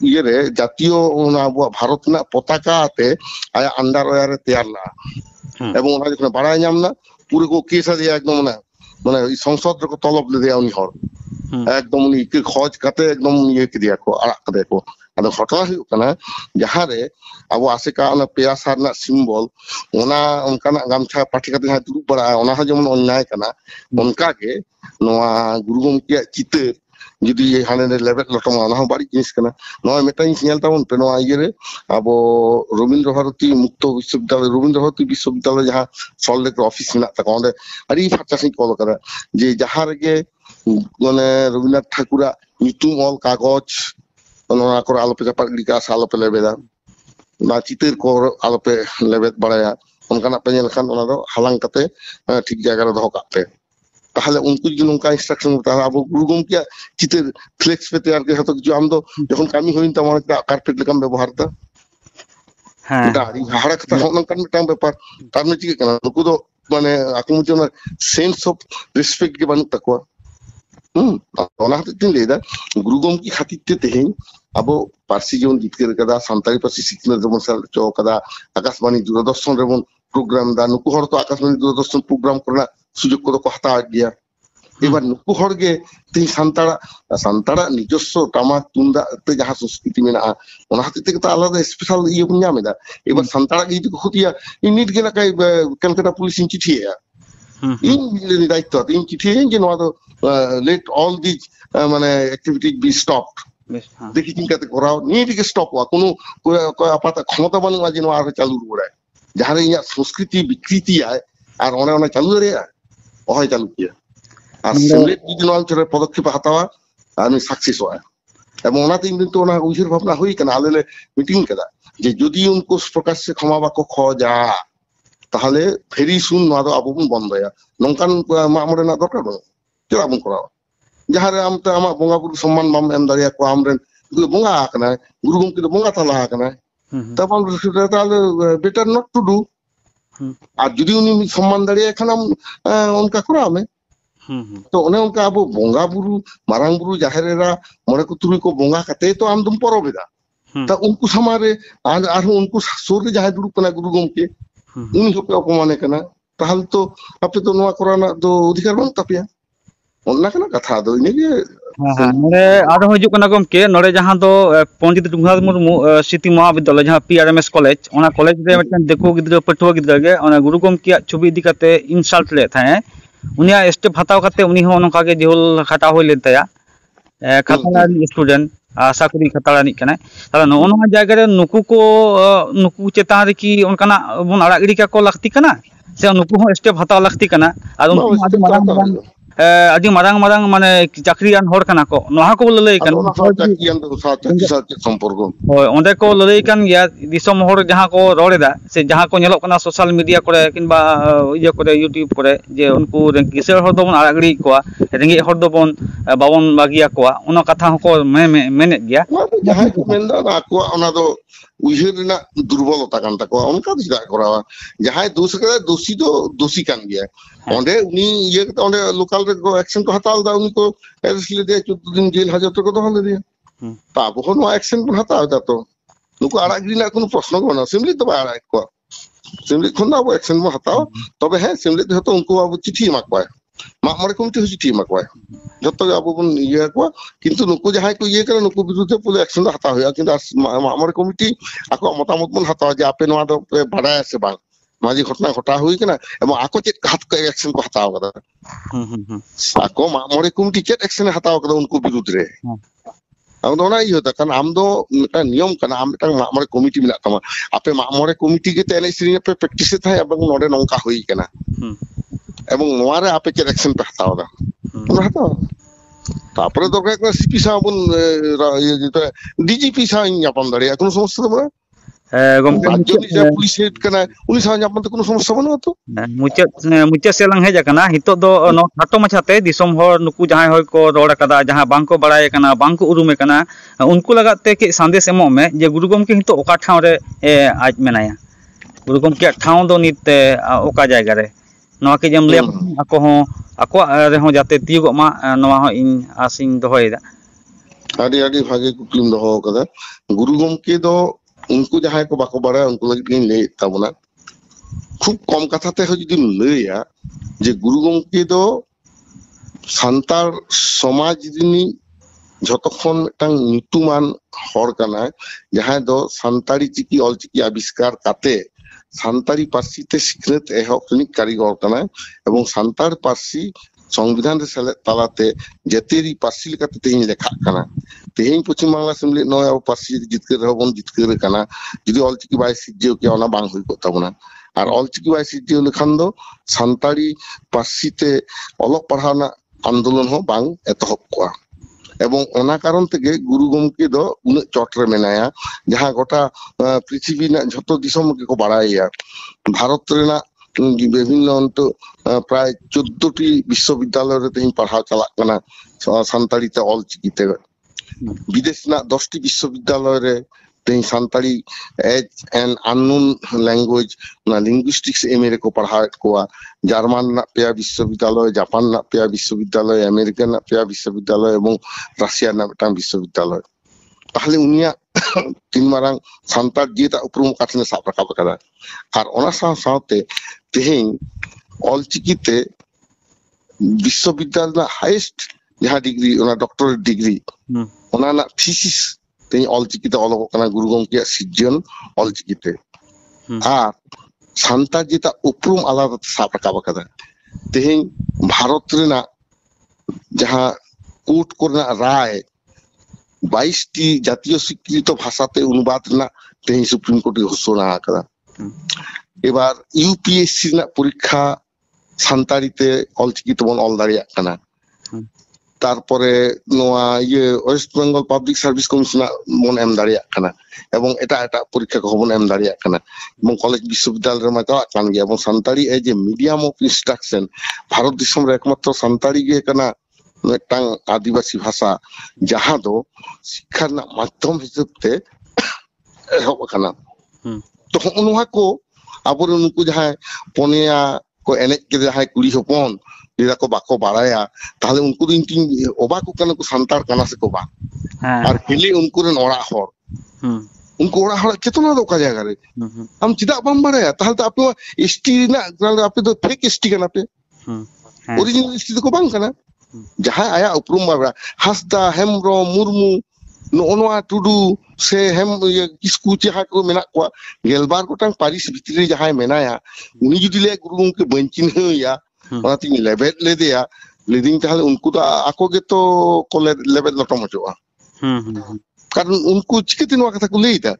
ᱤᱭᱟᱹᱨᱮ ᱡᱟᱛᱤᱭᱚ ᱚᱱᱟ ᱟᱵᱚᱣᱟᱜ ᱵᱷᱟᱨᱚᱛ ᱨᱮᱱᱟᱜ ᱯᱚᱛᱟᱠᱟ ᱟᱛᱮ ᱟᱭᱟᱜ ᱚᱭᱟᱨ ᱨᱮ ᱛᱮᱭᱟᱨ ᱞᱮᱜᱼᱟ ᱮᱵᱚᱝ ᱚᱱᱟ ᱡᱚᱠᱷᱚᱱ ᱵᱟᱲᱟᱭ ᱧᱟᱢ ᱞᱮᱱᱟ ᱯᱩᱨᱟᱹ ᱠᱚ ᱠᱮᱥ ᱟᱫᱮᱭᱟ ᱮᱠᱫᱚᱢ ᱚᱱᱟ ᱢᱟᱱᱮ ᱥᱚᱝᱥᱚᱫ ᱨᱮᱠᱚ ᱛᱚᱞᱚᱵ ᱞᱮᱫᱮᱭᱟ ᱩᱱᱤ ᱦᱚᱲ ᱮᱠᱫᱚᱢ ᱩᱱᱤ ᱤᱠᱟᱹ ᱠᱷᱚᱡ ᱠᱟᱛᱮ ᱮᱠᱫᱚᱢ ᱤᱭᱟᱹ ᱠᱮᱫᱮᱭᱟ ᱠᱚ ᱟᱲᱟᱜ ᱠᱟᱫᱮᱭᱟ ᱠᱚ ᱟᱫᱚ ᱜᱷᱚᱴᱚᱱᱟ ᱦᱩᱭᱩᱜ ᱠᱟᱱᱟ ᱡᱟᱦᱟᱸ ᱨᱮ ᱟᱵᱚ ᱟᱥᱮᱠᱟ ᱚᱱᱟ ᱯᱮᱭᱟ ᱥᱟᱨ ᱨᱮᱱᱟᱜ ᱥᱤᱢᱵᱚᱞ ᱚᱱᱟ ᱚᱱᱠᱟᱱᱟᱜ ᱜᱟᱢᱪᱷᱟ ᱯᱟᱴᱷᱤ ᱠᱟᱛᱮ ᱡᱟᱦᱟᱸ ᱫᱩᱲᱩᱵ ᱵᱟᱲᱟᱜᱼᱟ ᱚᱱᱟ ᱦᱚᱸ ᱡᱮᱢᱚᱱ ᱚᱱᱱᱟᱭ ᱠᱟᱱᱟ ᱚᱱᱠᱟᱜᱮ ᱱᱚᱣᱟ ᱜᱩᱨᱩ ᱜᱚᱢᱠᱮᱭᱟᱜ ᱪᱤᱛᱟᱹᱨ ᱡᱩᱫᱤ ᱦᱟᱸᱰᱮ ᱱᱟᱰᱮ ᱞᱮᱵᱮᱫ ᱞᱚᱴᱚᱢᱟ ᱚᱱᱟ ᱦᱚᱸ ᱵᱟᱹᱲᱤᱡ ᱡᱤᱱᱤᱥ ᱠᱟᱱᱟ ᱱᱚᱣᱟ ᱢᱤᱫᱴᱟᱝ ᱧᱮᱞ ᱛᱟᱵᱚᱱ ᱯᱮ ᱱᱚᱣᱟ ᱤᱭᱟᱹᱨᱮ ᱟᱵᱚ ᱨᱚᱵᱤᱱᱫᱨᱚ ᱵᱷᱟᱨᱚᱛᱤ ᱢᱩᱠᱛᱚ ᱵᱤᱥᱥᱚ ᱵᱤᱫᱽᱫᱟᱞᱚᱭ ᱨᱚᱵᱤᱱᱫᱨᱚ ᱵᱷᱟᱨᱚᱛᱤ ᱵᱤᱥᱥᱚ ᱵᱤᱫᱽᱫᱟᱞᱚᱭ ᱡᱟᱦᱟᱸ ᱥᱚᱞ ᱞᱮᱠ ᱚᱯᱷᱤᱥ ᱢᱮᱱᱟᱜ ᱛᱟᱠᱚᱣᱟ ᱚᱸᱰᱮ ᱟᱹᱰᱤ ᱯᱷᱟᱨᱪᱟ ᱥᱟᱺᱦᱤᱡ ᱚᱞ ᱟᱠᱟᱫᱟ ᱡᱮ ᱡᱟᱦᱟᱸ ᱨᱮᱜᱮ মানে রবীন্দ্রনাথ ঠাকুরা নিতুমল কাগজ ᱚᱱᱟ ᱠᱚᱨᱮ ᱟᱞᱚᱯᱮ ᱡᱟᱯᱟᱜ ᱜᱤᱰᱤ ᱠᱟᱜᱼᱟ ᱥᱮ ᱟᱞᱚᱯᱮ ᱞᱮᱵᱮᱫᱟ ᱚᱱᱟ ᱪᱤᱛᱟᱹᱨ ᱠᱚ ᱟᱞᱚᱯᱮ ᱞᱮᱵᱮᱫ ᱵᱟᱲᱟᱭᱟ ᱚᱱᱠᱟᱱᱟᱜ ᱯᱮ ᱧᱮᱞ ᱠᱷᱟᱱ ᱚᱱᱟ ᱫᱚ ᱦᱟᱞᱟᱝ ᱠᱟᱛᱮ তাহলে উনকু যদি নৌকা ইনস্ট্রাকশন তাহলে আবু গুরু গমকে চিতের ফ্লেক্স পেতে আর কিছু কিছু আম তো যখন কামি হইন তো আমার একটা কার্পেট লেখাম ব্যবহার তা হ্যাঁ হাড়া কথা হন হ্যাঁ, মিটাম ব্যাপার তার মধ্যে মানে কি কেন নুকু তো মানে আকুমুচনার সেন্স অফ রেসপেক্ট কে বানু তাকুয়া ᱦᱩᱸ ᱚᱱᱟ ᱦᱚᱛᱮᱡ ᱛᱮᱧ ᱞᱟᱹᱭᱫᱟ ᱜᱩᱨᱩ ᱜᱚᱢᱠᱮ ᱠᱷᱟᱹᱛᱤᱨ ᱛᱮ ᱛᱮᱦᱮᱧ ᱟᱵᱚ ᱯᱟᱹᱨᱥᱤ ᱡᱮᱵᱚᱱ ᱡᱤᱛᱠᱟᱹᱨ ᱟᱠᱟᱫᱟ ᱥᱟᱱᱛᱟᱲᱤ ᱯᱟᱹᱨᱥᱤ ᱥᱤᱠᱷᱱᱟᱹᱛ ᱨᱮᱵᱚᱱ ᱥᱮᱞ ᱦᱚᱪᱚ ᱟᱠᱟᱫᱟ ᱟᱠᱟᱥᱵᱟᱱᱤ ᱫᱩᱨᱚᱫᱚᱨᱥᱚᱱ ᱨᱮᱵᱚᱱ ᱯᱨᱳᱜᱨᱟᱢ ᱫᱟ ᱱᱩᱠᱩ ᱦᱚᱲ ᱛᱚ ᱟᱠᱟᱥᱵᱟᱱᱤ ᱫᱩᱨᱚᱫᱚᱨᱥᱚᱱ ᱯᱨᱳᱜᱨᱟᱢ ᱠᱚᱨᱮᱱᱟᱜ ᱥᱩᱡᱳᱜ ᱠᱚᱫᱚ ᱠᱚ ᱦᱟᱛᱟᱣᱮᱫ ᱜᱮᱭᱟ ᱮᱵᱟᱨ ᱱᱩᱠᱩ এবার নুকু হড়গে তিন সান্তাড়া সান্তাড়া নিজস্ব টামাক তুমদা তে যাহা সংস্কৃতি মেনা ওনা হাতে থেকে তো আলাদা স্পেশাল ইয়ে বুঝামে দা এবার সান্তাড়া গিয়ে ᱤᱧ ইউনিট ᱜᱮ কাই ক্যালকাটা ᱯᱩᱞᱤᱥ ᱤᱧ ᱪᱤᱴᱷᱤᱭᱮᱜᱼᱟ in দায়িত্ব আছে in চিঠি যে no other let all these মানে অ্যাক্টিভিটি বি স্টপড দেখি চিন্তাতে করাও নিয়ে দিকে স্টপ হওয়া কোনো আপাতত ক্ষমতা বানুয়া যে আর চালু ᱨᱩᱣᱟᱹᱲᱟᱭ ᱡᱟᱦᱟᱸ ᱨᱮ ᱤᱧᱟᱹᱜ ᱥᱚᱝᱥᱠᱨᱤᱛᱤ ᱵᱤᱠᱨᱤᱛᱤᱭᱟᱭ ᱟᱨ ᱚᱱᱮ ᱚᱱᱟ ᱪᱟᱹᱞᱩ ᱫᱟᱲᱮᱭᱟᱜᱼᱟ ᱚᱦᱚᱭ ᱪᱟᱹᱞᱩ ᱠᱮᱭᱟ ᱟᱨ ᱥᱮᱢᱞᱮᱫ ᱡᱩᱫᱤ ᱱᱚᱣᱟ ᱪᱮᱛᱟᱱ ᱯᱚᱫᱚক্ষেᱯ ᱦᱟᱛᱟᱣᱟ ᱟᱨ ᱩᱱᱤ ᱥᱟᱠᱥᱮᱥᱚᱜᱼᱟ এবং ওনাতে কিন্তু ওনার উইশের ভাবনা হই কেন আলেলে মিটিং কেদা যে যদি উনকো প্রকাশ্যে ক্ষমা বা কখ যা ᱛᱟᱦᱞᱮ ᱵᱷᱮᱨᱤ ᱥᱩᱱ ᱱᱚᱣᱟ ᱫᱚ ᱟᱵᱚ ᱵᱚᱱ ᱵᱚᱱᱫᱚᱭᱟ ᱱᱚᱝᱠᱟᱱ ᱢᱟᱜ ᱢᱚᱬᱮ ᱨᱮᱱᱟᱜ ᱫᱚᱨᱠᱟর ᱵᱟᱹᱱᱩᱜ ᱪᱮᱫᱟᱜ ᱵᱚᱱ ᱠᱚᱨᱟᱣᱟ ᱡᱟᱦᱟᱸᱨᱮ ᱟᱢᱛᱮ ᱟᱢᱟᱜ ᱵᱚᱸᱜᱟ ᱵᱩᱨᱩ ᱥᱚᱢᱢᱟᱱ ᱵᱟᱢ ᱮᱢ ᱫᱟᱲᱮᱭᱟᱠᱚᱣᱟ ᱟᱢᱨᱮᱱ ᱵᱚᱸᱜᱟ ᱟᱠᱟᱱᱟᱭ ᱜᱩᱨᱩ ᱜᱚᱢᱠᱮ ᱫᱚ ᱵᱚᱸᱜᱟ ᱛᱟᱞᱟ ᱟᱠᱟᱱᱟᱭ ᱛᱟᱨᱯᱚᱨ ᱛᱟᱦᱞᱮ ᱵᱮᱴᱟᱨ ᱱᱚᱴ ᱴᱩ ᱰᱩ আর যদি উনি সম্মান দাঁড়িয়ে এখন অনকা করা আমি তো অনে অনকা আবো বঙ্গা বুরু মারাং বুরু জাহেরেরা মনে কো তুরুই কো বঙ্গা কাতে তো আমদম পরবেদা তা উনকু সামারে আর আর উনকু সাসুর রে জাহে দুড়ুক না গুরু গমকে ᱩᱱ ᱡᱚᱠᱷᱚᱱ ᱚᱯᱚᱢᱟᱱᱮ ᱠᱟᱱᱟ ᱛᱟᱦᱚᱞᱮ ᱛᱚ ᱟᱯᱮ ᱫᱚ ᱱᱚᱣᱟ ᱠᱚᱨᱟᱱᱟᱜ ᱫᱚ ᱚᱫᱷᱤᱠᱟᱨ ᱵᱟᱝ ᱛᱟᱯᱮᱭᱟ ᱚᱱᱟ ᱠᱟᱱᱟ ᱠᱟᱛᱷᱟ ᱫᱚ ᱤᱱᱟᱹᱜᱮ ᱱᱚᱰᱮ ᱟᱨᱦᱚᱸ ᱦᱤᱡᱩᱜ ᱠᱟᱱᱟ ᱜᱚᱢᱠᱮ ᱱᱚᱰᱮ ᱡᱟᱦᱟᱸ ᱫᱚ ᱯᱚᱱᱰᱤᱛ ᱨᱚᱜᱷᱩᱱᱟᱛᱷ ᱢᱩᱨᱢᱩ ᱥᱨᱤᱛᱤ ᱢᱚᱦᱟᱵᱤᱫᱽᱫᱟᱞᱚᱭ ᱡᱟᱦᱟᱸ P R M S college ᱚᱱᱟ ᱠᱚᱞᱮᱡᱽ ᱨᱮ ᱢᱤᱫᱴᱮᱱ ᱫᱤᱠᱩ ᱜᱤᱫᱽᱨᱟᱹ ᱯᱟᱹᱴᱷᱩᱣᱟᱹ ᱜᱤᱫᱽᱨᱟᱹ ᱜᱮ ᱚᱱᱟ ᱜᱩᱨᱩ ᱜᱚᱢᱠᱮᱭᱟᱜ ᱪᱷᱚᱵᱤ ᱤᱫᱤ ᱠᱟᱛᱮ ᱤᱱᱥᱟᱞᱴ ᱞᱮᱫ ᱛᱟᱦᱮᱸ ᱩᱱᱤᱭᱟᱜ ᱥᱴᱮᱯ ᱦᱟᱛᱟᱣ ᱠᱟᱛᱮ ᱩᱱᱤ ᱦᱚᱸ ᱱᱚᱝᱠᱟ ᱜᱮ ᱡᱤᱦᱩᱞ ᱠᱷᱟᱴᱟᱣ ᱦᱩᱭ ᱞᱮᱱ ᱛᱟᱭᱟ ᱠᱷᱟᱛᱟ ᱨᱮᱱ ᱥᱴᱩᱰᱮᱱᱴ आशा करी खतरानी कने नो जगह नुकु को नुकु चेतान रे अड़ा गड़ी का को लगती से नुकु हो स्टेप हता लगती ᱟᱹᱰᱤ ᱢᱟᱨᱟᱝ ᱢᱟᱨᱟᱝ ᱢᱟᱱᱮ ᱪᱟᱹᱠᱨᱤᱭᱟᱱ ᱦᱚᱲ ᱠᱟᱱᱟ ᱠᱚ ᱱᱚᱣᱟ ᱠᱚ ᱞᱟᱹᱞᱟᱹᱭ ᱠᱟᱱᱟ ᱪᱟᱹᱠᱨᱤᱭᱟᱱ ᱫᱚ ᱪᱟᱹᱠᱨᱤ ᱥᱟᱶ ᱪᱮᱫ ᱥᱚᱢᱯᱚᱨᱠᱚ ᱦᱳᱭ ᱚᱸᱰᱮ ᱠᱚ ᱞᱟᱹᱞᱟᱹᱭ ᱠᱟᱱ ᱜᱮᱭᱟ ᱫᱤᱥᱚᱢ ᱦᱚᱲ ᱡᱟᱦᱟᱸ ᱠᱚ ᱨᱚᱲ ᱮᱫᱟ ᱥᱮ ᱡᱟᱦᱟᱸ ᱠᱚ ᱧᱮᱞᱚᱜ ᱠᱟᱱᱟ ᱥᱳᱥᱟᱞ ᱢᱤᱰᱤᱭᱟ ᱠᱚᱨᱮ ᱠᱤᱝᱵᱟ ᱤᱭᱟᱹ ᱠᱚᱨᱮ ᱤᱭᱩᱴᱤᱭᱩᱵ ᱠᱚᱨᱮ ᱡᱮ ᱩᱱᱠᱩ ᱠᱤᱥᱟᱹᱬ ᱦᱚᱲ ᱫᱚᱵᱚᱱ ᱟᱲᱟᱜ ᱜᱤᱰᱤᱭᱮᱫ ᱠᱚᱣᱟ ᱨᱮᱸᱜᱮᱡ ᱦᱚᱲ ᱫᱚᱵᱚᱱ ᱵᱟᱵᱚᱱ ᱵᱟᱹᱜᱤᱭᱟᱠᱚᱣᱟ ᱚᱱᱟ ᱠᱟᱛᱷᱟ ᱦᱚᱸᱠᱚ ᱢᱮᱱᱮᱫ ᱜᱮᱭᱟ ᱡᱟᱦᱟᱸᱭ ᱠᱚ ᱢᱮᱱᱫᱟ ᱟᱠᱚᱣᱟᱜ ᱚᱱᱟ ᱫᱚ ᱩᱭᱦᱟᱹᱨ ᱨᱮᱱᱟᱜ ᱫᱩᱨᱵᱚᱞᱚᱛᱟ ᱠᱟᱱ ᱛᱟᱠᱚᱣᱟ ᱚᱱᱠᱟ ᱫᱚ ᱪᱮᱫᱟᱜ ᱠᱚᱨᱟᱣᱟ ᱡᱟᱦᱟᱸᱭ ᱫᱳᱥ ᱟᱠᱟᱫᱟᱭ ᱫᱳᱥᱤ ᱫᱚ ᱫᱳᱥᱤ ᱠᱟᱱ ᱜᱮᱭᱟ ᱚᱸᱰᱮ ᱩᱱᱤ ᱤᱭᱟᱹ ᱠᱟᱛᱮ ᱚᱸᱰᱮ ᱞᱳᱠᱟᱞ ᱨᱮ ᱮᱠᱥᱮᱱ ᱠᱚ ᱦᱟᱛᱟᱣ ᱞᱮᱫᱟ ᱩᱱᱤ ᱠᱚ ᱮᱨᱮᱥᱴ ᱞᱮᱫᱮᱭᱟ ᱪᱳᱫᱫᱳ ᱫᱤᱱ ᱡᱮᱞ ᱦᱟᱡᱟᱨ ᱨᱮᱠᱚ ᱫᱚᱦᱚ ᱞᱮᱫᱮᱭᱟ ᱛᱟ ᱟᱵᱚ ᱦᱚᱸ ᱱᱚᱣᱟ ᱮᱠᱥᱮᱱ ᱵᱚᱱ ᱦᱟᱛᱟᱣ ᱮᱫᱟ ᱛᱚ ᱱᱩᱠᱩ ᱟᱲᱟᱜ ᱜᱤᱰᱤ ᱨᱮᱱᱟᱜ কোনো ᱯᱨᱚᱥᱱᱚ ᱜᱮ ᱵᱟᱹᱱᱩᱜᱼᱟ ᱥᱤᱢᱞᱤ ᱫᱚ ᱵᱟᱭ ᱟᱲᱟᱜ ᱮᱫ ᱠᱚᱣᱟ ᱥᱤᱢᱞᱤ ᱠᱷᱚᱱ ᱫᱚ ᱟᱵᱚ ᱮᱠᱥᱮᱱ ᱵᱚᱱ ᱦᱟᱛᱟᱣᱟ ᱛᱚᱵᱮ ᱦᱮᱸ ᱥᱤᱢᱞᱤ ᱦᱚᱸᱛᱚ ᱩᱱᱠᱩ ᱟᱵᱚ ᱪᱤᱴᱷᱤ ᱮᱢᱟ ᱠᱚᱣᱟᱭ ᱢᱟᱜ ᱢᱚᱬᱮ ᱠᱚᱢᱤᱴᱤ ᱦᱚᱪᱚ ᱴᱤᱢ ᱟᱠᱚᱣᱟᱭ ᱡᱚᱛᱚ ᱜᱮ ᱟᱵᱚ ᱵᱚᱱ ᱤᱭᱟᱹ ᱟᱠᱚᱣᱟ ᱠᱤᱱᱛᱩ ᱱᱩᱠᱩ ᱡᱟᱦᱟᱸᱭ ᱠᱚ ᱤᱭᱟᱹ ᱠᱟᱱᱟ ᱱᱩᱠᱩ ᱵᱤᱨᱩᱫᱽᱫᱷᱮ ᱯᱩᱨᱟᱹ ᱮᱠᱥᱚᱱ ᱫᱚ ᱦᱟᱛᱟᱣ ᱦᱩᱭᱩᱜᱼᱟ ᱠᱤᱱᱛᱩ ᱢᱟᱜ ᱢᱚᱬᱮ ᱠᱚᱢᱤᱴᱤ ᱟᱠᱚᱣᱟᱜ ᱢᱚᱛᱟᱢᱚᱛ ᱵᱚᱱ ᱦᱟᱛᱟᱣᱟ ᱡᱮ ᱟᱯᱮ ᱱᱚᱣᱟ ᱫᱚ ᱯᱮ ᱵᱟᱰᱟᱭᱟ ᱥᱮ ᱵᱟᱝ ᱱᱚᱣᱟ ᱡᱮ ᱜᱷᱚᱴᱚᱱᱟ ᱜᱷᱚᱴᱟᱣ ᱦᱩᱭ ᱠᱟᱱᱟ ᱮᱵᱚᱝ ᱟᱠᱚ ᱪᱮᱫ ᱮᱠᱥᱮᱱ ᱠᱚ ᱦᱟᱛᱟᱣ ᱠᱟᱫᱟ ᱟᱠᱚ ᱢᱟᱜ ᱢᱚᱬᱮ ᱠᱚᱢᱤᱴᱤ ᱪᱮᱫ ᱮᱠᱥᱮᱱᱮ ᱦᱟᱛᱟᱣ ᱠᱟᱫᱟ ᱩᱱᱠᱩ ᱵᱤᱨᱩᱫᱽ ᱨᱮ ᱟᱢ ᱫᱚ ᱚᱱᱟ ᱤᱭᱟᱹ ᱫᱟ ᱠᱟᱨᱚᱱ ᱟᱢ ᱫᱚ ᱢᱤᱫᱴᱟᱝ ᱱᱤᱭᱚᱢ ᱠᱟᱱᱟ ᱟᱢ ᱢᱤᱫᱴᱟᱝ ᱢᱟᱜ ᱢᱚᱬᱮ ᱠᱚᱢᱤᱴᱤ ᱢᱮᱱᱟᱜ ᱛᱟᱢᱟ ᱟᱯᱮ ᱢᱟᱜ ᱢᱚᱬᱮ ᱠᱚᱢᱤᱴᱤ ᱜᱮ ᱮᱱᱮᱡ ᱥᱮᱨᱮᱧ ᱯᱮ ᱯᱨᱮᱠᱴᱤᱥᱮᱫ ᱛᱟᱦᱮᱸᱫ ᱮᱵᱚᱝ ᱱᱚᱰᱮ ᱱᱚᱝᱠᱟ ᱦᱩᱭ ᱠᱟᱱᱟ এবং মোয়ার আপে চেক অ্যাকশন পহতাও দা হম তাপরে তো ক এক সিপি সা আমন ই যে ডিজিপি সা নি যাপন দরিয়া কোন সমস্যা বন হ হে গম্পানি পুলিশে কানাই উই সা নি যাপনতে কোন সমস্যা বনতো না মুচে মুচে সেলং হে জানা হিত তো ন অটোমাছাতে দিশম হর নুকু জহা হইকো রড়কাদা জহা বাংকো বাড়াইকানা বাংকো উরুমেকানা উনকু লাগতে কে সন্দেশ এমম মে যে গুরুগম কে হিত ওকা ঠাৰে আজ মনায়য়া গুরুগম কে ঠাউ দ নি তে ওকা জায়গা রে ᱱᱚᱣᱟ ᱠᱟᱹᱡ ᱮᱢ ᱞᱟᱹᱭ ᱟᱠᱚ ᱦᱚᱸ ᱟᱠᱚᱣᱟᱜ ᱨᱮᱦᱚᱸ ᱡᱟᱛᱮ ᱛᱤᱭᱳᱜᱚᱜ ᱢᱟ ᱱᱚᱣᱟ ᱦᱚᱸ ᱤᱧ ᱟᱥᱤᱧ ᱫᱚᱦᱚᱭᱮᱫᱟ ᱟᱹᱰᱤ ᱟᱹᱰᱤ ᱵᱷᱟᱜᱮ ᱠᱩᱠᱞᱤᱢ ᱫᱚᱦᱚ ᱟᱠᱟᱫᱟ ᱜᱩᱨᱩ ᱜᱚᱢᱠᱮ ᱫᱚ ᱩᱱᱠᱩ ᱡᱟᱦᱟᱸᱭ ᱠᱚ ᱵᱟᱠᱚ ᱵᱟᱲᱟᱭᱟ ᱩᱱᱠᱩ ᱞᱟᱹᱜᱤᱫ ᱜᱤᱧ ᱞᱟᱹᱭᱮᱫ ᱛᱟᱵᱚᱱᱟ খুব কম কথা তেহো যদি লইয়া যে গুরু গমকে দো সান্তার সমাজ যিনি যতক্ষণ একটা নিতুমান হর কানা যাহা দো সান্তারি চিকি অলচিকি আবিষ্কার কাতে ᱥᱟᱱᱛᱟᱲᱤ ᱯᱟᱹᱨᱥᱤ ᱛᱮ ᱥᱤᱠᱷᱱᱟᱹᱛ ᱮᱦᱚᱵ ᱨᱤᱱᱤᱡ ᱠᱟᱹᱨᱤᱜᱚᱞ ᱠᱟᱱᱟᱭ ᱮᱵᱚᱝ ᱥᱟᱱᱛᱟᱲ ᱯᱟᱹᱨᱥᱤ সংবিধান ᱨᱮ ᱥᱮᱞᱮᱫ ᱛᱟᱞᱟᱛᱮ ᱡᱟᱹᱛᱤᱭᱟᱹᱨᱤ ᱯᱟᱹᱨᱥᱤ ᱞᱮᱠᱟᱛᱮ ᱛᱮᱦᱮᱧ ᱞᱮᱠᱷᱟᱜ ᱠᱟᱱᱟ ᱛᱮᱦᱮᱧ ᱯᱚᱪᱷᱤᱢ ᱵᱟᱝᱞᱟ ᱥᱮᱢᱞᱮᱫ ᱱᱚᱜᱼᱚᱭ ᱟᱵᱚ ᱯᱟᱹᱨᱥᱤ ᱡᱤᱛᱠᱟᱹᱨ ᱨᱮᱦᱚᱸ ᱵᱚᱱ ᱡᱤᱛᱠᱟᱹᱨ ᱟᱠᱟᱱᱟ ᱡᱩᱫᱤ ᱚᱞᱪᱤᱠᱤ ᱵᱟᱭ ᱥᱤᱨᱡᱟᱹᱣ ᱠᱮᱭᱟ ᱚᱱᱟ ᱵᱟᱝ ᱦᱩᱭ ᱠᱚᱜ ᱛᱟᱵᱚᱱᱟ ᱟᱨ ᱚᱞᱪᱤᱠᱤ ᱵᱟᱭ ᱥᱤᱨᱡᱟᱹᱣ ᱞᱮᱠᱷᱟᱱ ᱫᱚ ᱥᱟᱱᱛᱟᱲᱤ ᱯᱟᱹᱨᱥᱤ ᱛᱮ ᱚᱞᱚᱜ ᱯᱟᱲᱦᱟᱣ ᱨᱮᱱᱟᱜ ᱟᱱᱫᱳᱞᱚᱱ ᱦᱚᱸ ᱵᱟᱝ ᱮᱛᱚᱦᱚᱵ ᱠᱚᱜᱼᱟ ᱮᱵᱚᱝ ᱚᱱᱟ ᱠᱟᱨᱚᱱ ᱛᱮᱜᱮ ᱜᱩᱨᱩ ᱜᱚᱢᱠᱮ ᱫᱚ ᱩᱱᱟᱹᱜ ᱪᱚᱴ ᱨᱮ ᱢᱮᱱᱟᱭᱟ ᱡᱟᱦᱟᱸ ᱜᱚᱴᱟ ᱯᱨᱤᱛᱷᱤᱵᱤ ᱨᱮᱱᱟᱜ ᱡᱷᱚᱛᱚ ᱫᱤᱥᱚᱢ ᱜᱮᱠᱚ ᱵᱟᱲᱟᱭᱮᱭᱟ ᱵᱷᱟᱨᱚᱛ ᱨᱮᱱᱟᱜ বিভিন্ন অন্তত প্রায় চোদ্দটি বিশ্ববিদ্যালয় রে তেহিন পড়াও চালাক কানা সান্তালিতে অল চিকিতে বিদেশ না দশটি বিশ্ববিদ্যালয় রে ᱛᱮᱦᱮᱧ ᱥᱟᱱᱛᱟᱲᱤ ᱮᱡ ᱮᱱ ᱟᱱᱱᱩᱱ ᱞᱮᱝᱜᱩᱭᱮᱡ ᱚᱱᱟ ᱞᱤᱝᱜᱩᱤᱥᱴᱤᱠᱥ ᱮᱢ ᱨᱮᱠᱚ ᱯᱟᱲᱦᱟᱣᱮᱫ ᱠᱚᱣᱟ ᱡᱟᱨᱢᱟᱱ ᱨᱮᱱᱟᱜ ᱯᱮᱭᱟ ᱵᱤᱥᱥᱚ ᱵᱤᱫᱽᱫᱟᱞᱚᱭ ᱡᱟᱯᱟᱱ ᱨᱮᱱᱟᱜ ᱯᱮᱭᱟ ᱵᱤᱥᱥᱚ ᱵᱤᱫᱽᱫᱟᱞᱚᱭ ᱟᱢᱮᱨᱤᱠᱟ ᱨᱮᱱᱟᱜ ᱯᱮᱭᱟ ᱵᱤᱥᱥᱚ ᱵᱤᱫᱽᱫᱟᱞᱚᱭ ᱮᱵᱚᱝ ᱨᱟᱥᱤᱭᱟ ᱨᱮᱱᱟᱜ ᱢᱤᱫᱴᱟᱝ ᱵᱤᱥᱥᱚ ᱵᱤᱫᱽᱫᱟᱞᱚᱭ ᱛᱟᱦᱞᱮ ᱩᱱᱤᱭᱟᱜ ᱛᱤᱱ ᱢᱟᱨᱟᱝ ᱥᱟᱱᱛᱟᱲ ᱡᱟᱹᱛᱟᱜ ᱩᱯᱨᱩᱢ ᱚᱠᱟ ᱴᱷᱮᱱᱮ ᱥᱟᱵ ᱨᱟᱠᱟᱵ ᱟᱠᱟᱫᱟ ᱟᱨ ᱚᱱᱟ ᱥᱟᱶ ᱥᱟᱶᱛᱮ ᱛᱮᱦᱮᱧ ᱚᱞᱪᱤᱠᱤᱛᱮ ᱵᱤᱥᱥᱚ ᱵᱤᱫᱽᱫᱟᱞᱚᱭ ᱨᱮᱱᱟᱜ ᱦᱟᱭᱮᱥᱴ ᱡᱟᱦᱟᱸ ᱰᱤᱜᱽᱨᱤ ᱚᱱᱟ ᱰᱚᱠᱴᱚᱨᱮᱴ ᱰᱤᱜᱽᱨᱤ ᱚᱱᱟ ᱨᱮᱱᱟᱜ ᱛᱷᱤᱥᱤᱥ তিনি অলচিকিতে অলকনা গুরুগমকে সিজন অলচিকিতে আর সান্তা যেটা উপরুম আলাদা ᱥᱟᱵ ᱨᱟᱠᱟᱵ ᱟᱠᱟᱫᱟ ᱛᱮᱦᱮᱧ ᱵᱷᱟᱨᱚᱛ ᱨᱮᱱᱟᱜ যাহা কোর্ট ᱠᱚᱨᱮᱱᱟᱜ রায় বাইশটি জাতীয় স্বীকৃত ভাষাতে অনুবাদ না তেহিন সুপ্রিম কোর্টে ঘোষণা করা এবার ইউপিএসসি না পরীক্ষা সান্তারিতে অলচিকিত বন অল দাঁড়িয়ে ᱛᱟᱨᱯᱚᱨᱮ ᱱᱚᱣᱟ ᱤᱭᱟᱹ ᱳᱭᱮᱥᱴ ᱵᱮᱝᱜᱚᱞ ᱯᱟᱵᱞᱤᱠ ᱥᱟᱨᱵᱷᱤᱥ ᱠᱚᱢᱤᱥᱚᱱᱟᱜ ᱵᱚᱱ ᱮᱢ ᱫᱟᱲᱮᱭᱟᱜ ᱠᱟᱱᱟ ᱮᱵᱚᱝ ᱮᱴᱟᱜ ᱮᱴᱟᱜ ᱯᱚᱨᱤᱠᱠᱷᱟ ᱠᱚᱦᱚᱸ ᱵᱚᱱ ᱮᱢ ᱫᱟᱲᱮᱭᱟᱜ ᱠᱟᱱᱟ ᱮᱵᱚᱝ ᱠᱚᱞᱮᱡᱽ ᱵᱤᱥᱥᱚᱵᱤᱫᱟᱞᱚᱭ ᱨᱮᱢᱟ ᱪᱟᱞᱟᱜ ᱠᱟᱱ ᱜᱮᱭᱟ ᱮᱵᱚᱝ ᱥᱟᱱᱛᱟᱲᱤ ᱮ ᱡᱮ ᱢᱤᱰᱤᱭᱟᱢ ᱚᱯᱷ ᱤᱱᱥᱴᱨᱟᱠᱥᱚᱱ ᱵᱷᱟᱨᱚᱛ ᱫᱤᱥᱚᱢ ᱨᱮ ᱮᱠᱢᱟᱛᱨᱚ ᱥᱟᱱᱛᱟᱲᱤ ᱜᱮ ᱠᱟᱱᱟ ᱢᱤᱫᱴᱟᱝ ᱟᱹᱫᱤᱵᱟᱹᱥᱤ ᱵᱷᱟষᱟ ᱡᱟᱦᱟᱸ ᱫᱚ ᱥᱤᱠᱠᱷᱟ ᱨᱮᱱᱟᱜ ᱢᱟᱫᱽᱫᱷᱚᱢ ᱦᱤᱥᱟᱹᱵ ᱛᱮ ᱮᱦᱚᱵ ᱟᱠᱟᱱᱟ ᱛᱚ ᱦᱚᱜᱼᱚ ᱱᱚᱣᱟ ᱠᱚ ᱟᱵᱚᱨᱮᱱ ᱱᱩᱠᱩ ᱡᱟᱦᱟᱸᱭ ᱯᱚᱱᱭᱟ ᱠᱚ ᱮᱱᱮᱡ ᱠᱮᱫᱟ ᱡᱟᱦᱟᱸᱭ ᱠᱩᱲᱤ ᱦᱚᱯᱚᱱ ᱞᱟᱹᱭ ᱫᱟᱠᱚ ᱵᱟᱠᱚ ᱵᱟᱲᱟᱭᱟ ᱛᱟᱦᱞᱮ ᱩᱱᱠᱩ ᱫᱚ ᱤᱧ ᱚᱵᱟᱠᱚ ᱠᱟᱱᱟ ᱠᱚ ᱥᱟᱱᱛᱟᱲ ᱠᱟᱱᱟ ᱥᱮᱠᱚ ᱵᱟᱝ ᱟᱨ ᱠᱷᱟᱹᱞᱤ ᱩᱱᱠᱩ ᱨᱮᱱ ᱚᱲᱟᱜ ᱦᱚᱲ उनको ओड़ा हड़ा चेतना दो का जगह रे हम चिदा बम बड़े ताहल तो आपे एसटी ना ताहल आपे तो फेक एसटी कना पे ओरिजिनल एसटी को बांग कना जहां आया उपरुम बाबरा हस्ता हेमरो मुर्मू नोनवा टुडू से हेम किसकु चहा को मेना को गेलबार गोटांग पारिस भितरी जहां मेनाया उनी जुदि ले गुरु के बंचिन होया ᱚᱱᱟᱛᱤᱧ ᱞᱮᱵᱮᱫ ᱞᱮᱫᱮᱭᱟ ᱞᱟᱹᱭᱫᱟᱹᱧ ᱛᱟᱦᱞᱮ ᱩᱱᱠᱩ ᱫᱚ ᱟᱠᱚ ᱜᱮᱛᱚ ᱠᱚ ᱞᱮᱵᱮᱫ ᱞᱚᱴᱚᱢ ᱦᱚᱪᱚᱜᱼᱟ কারণ উনকু চিকিতে নোয়া কথা কুলেইতা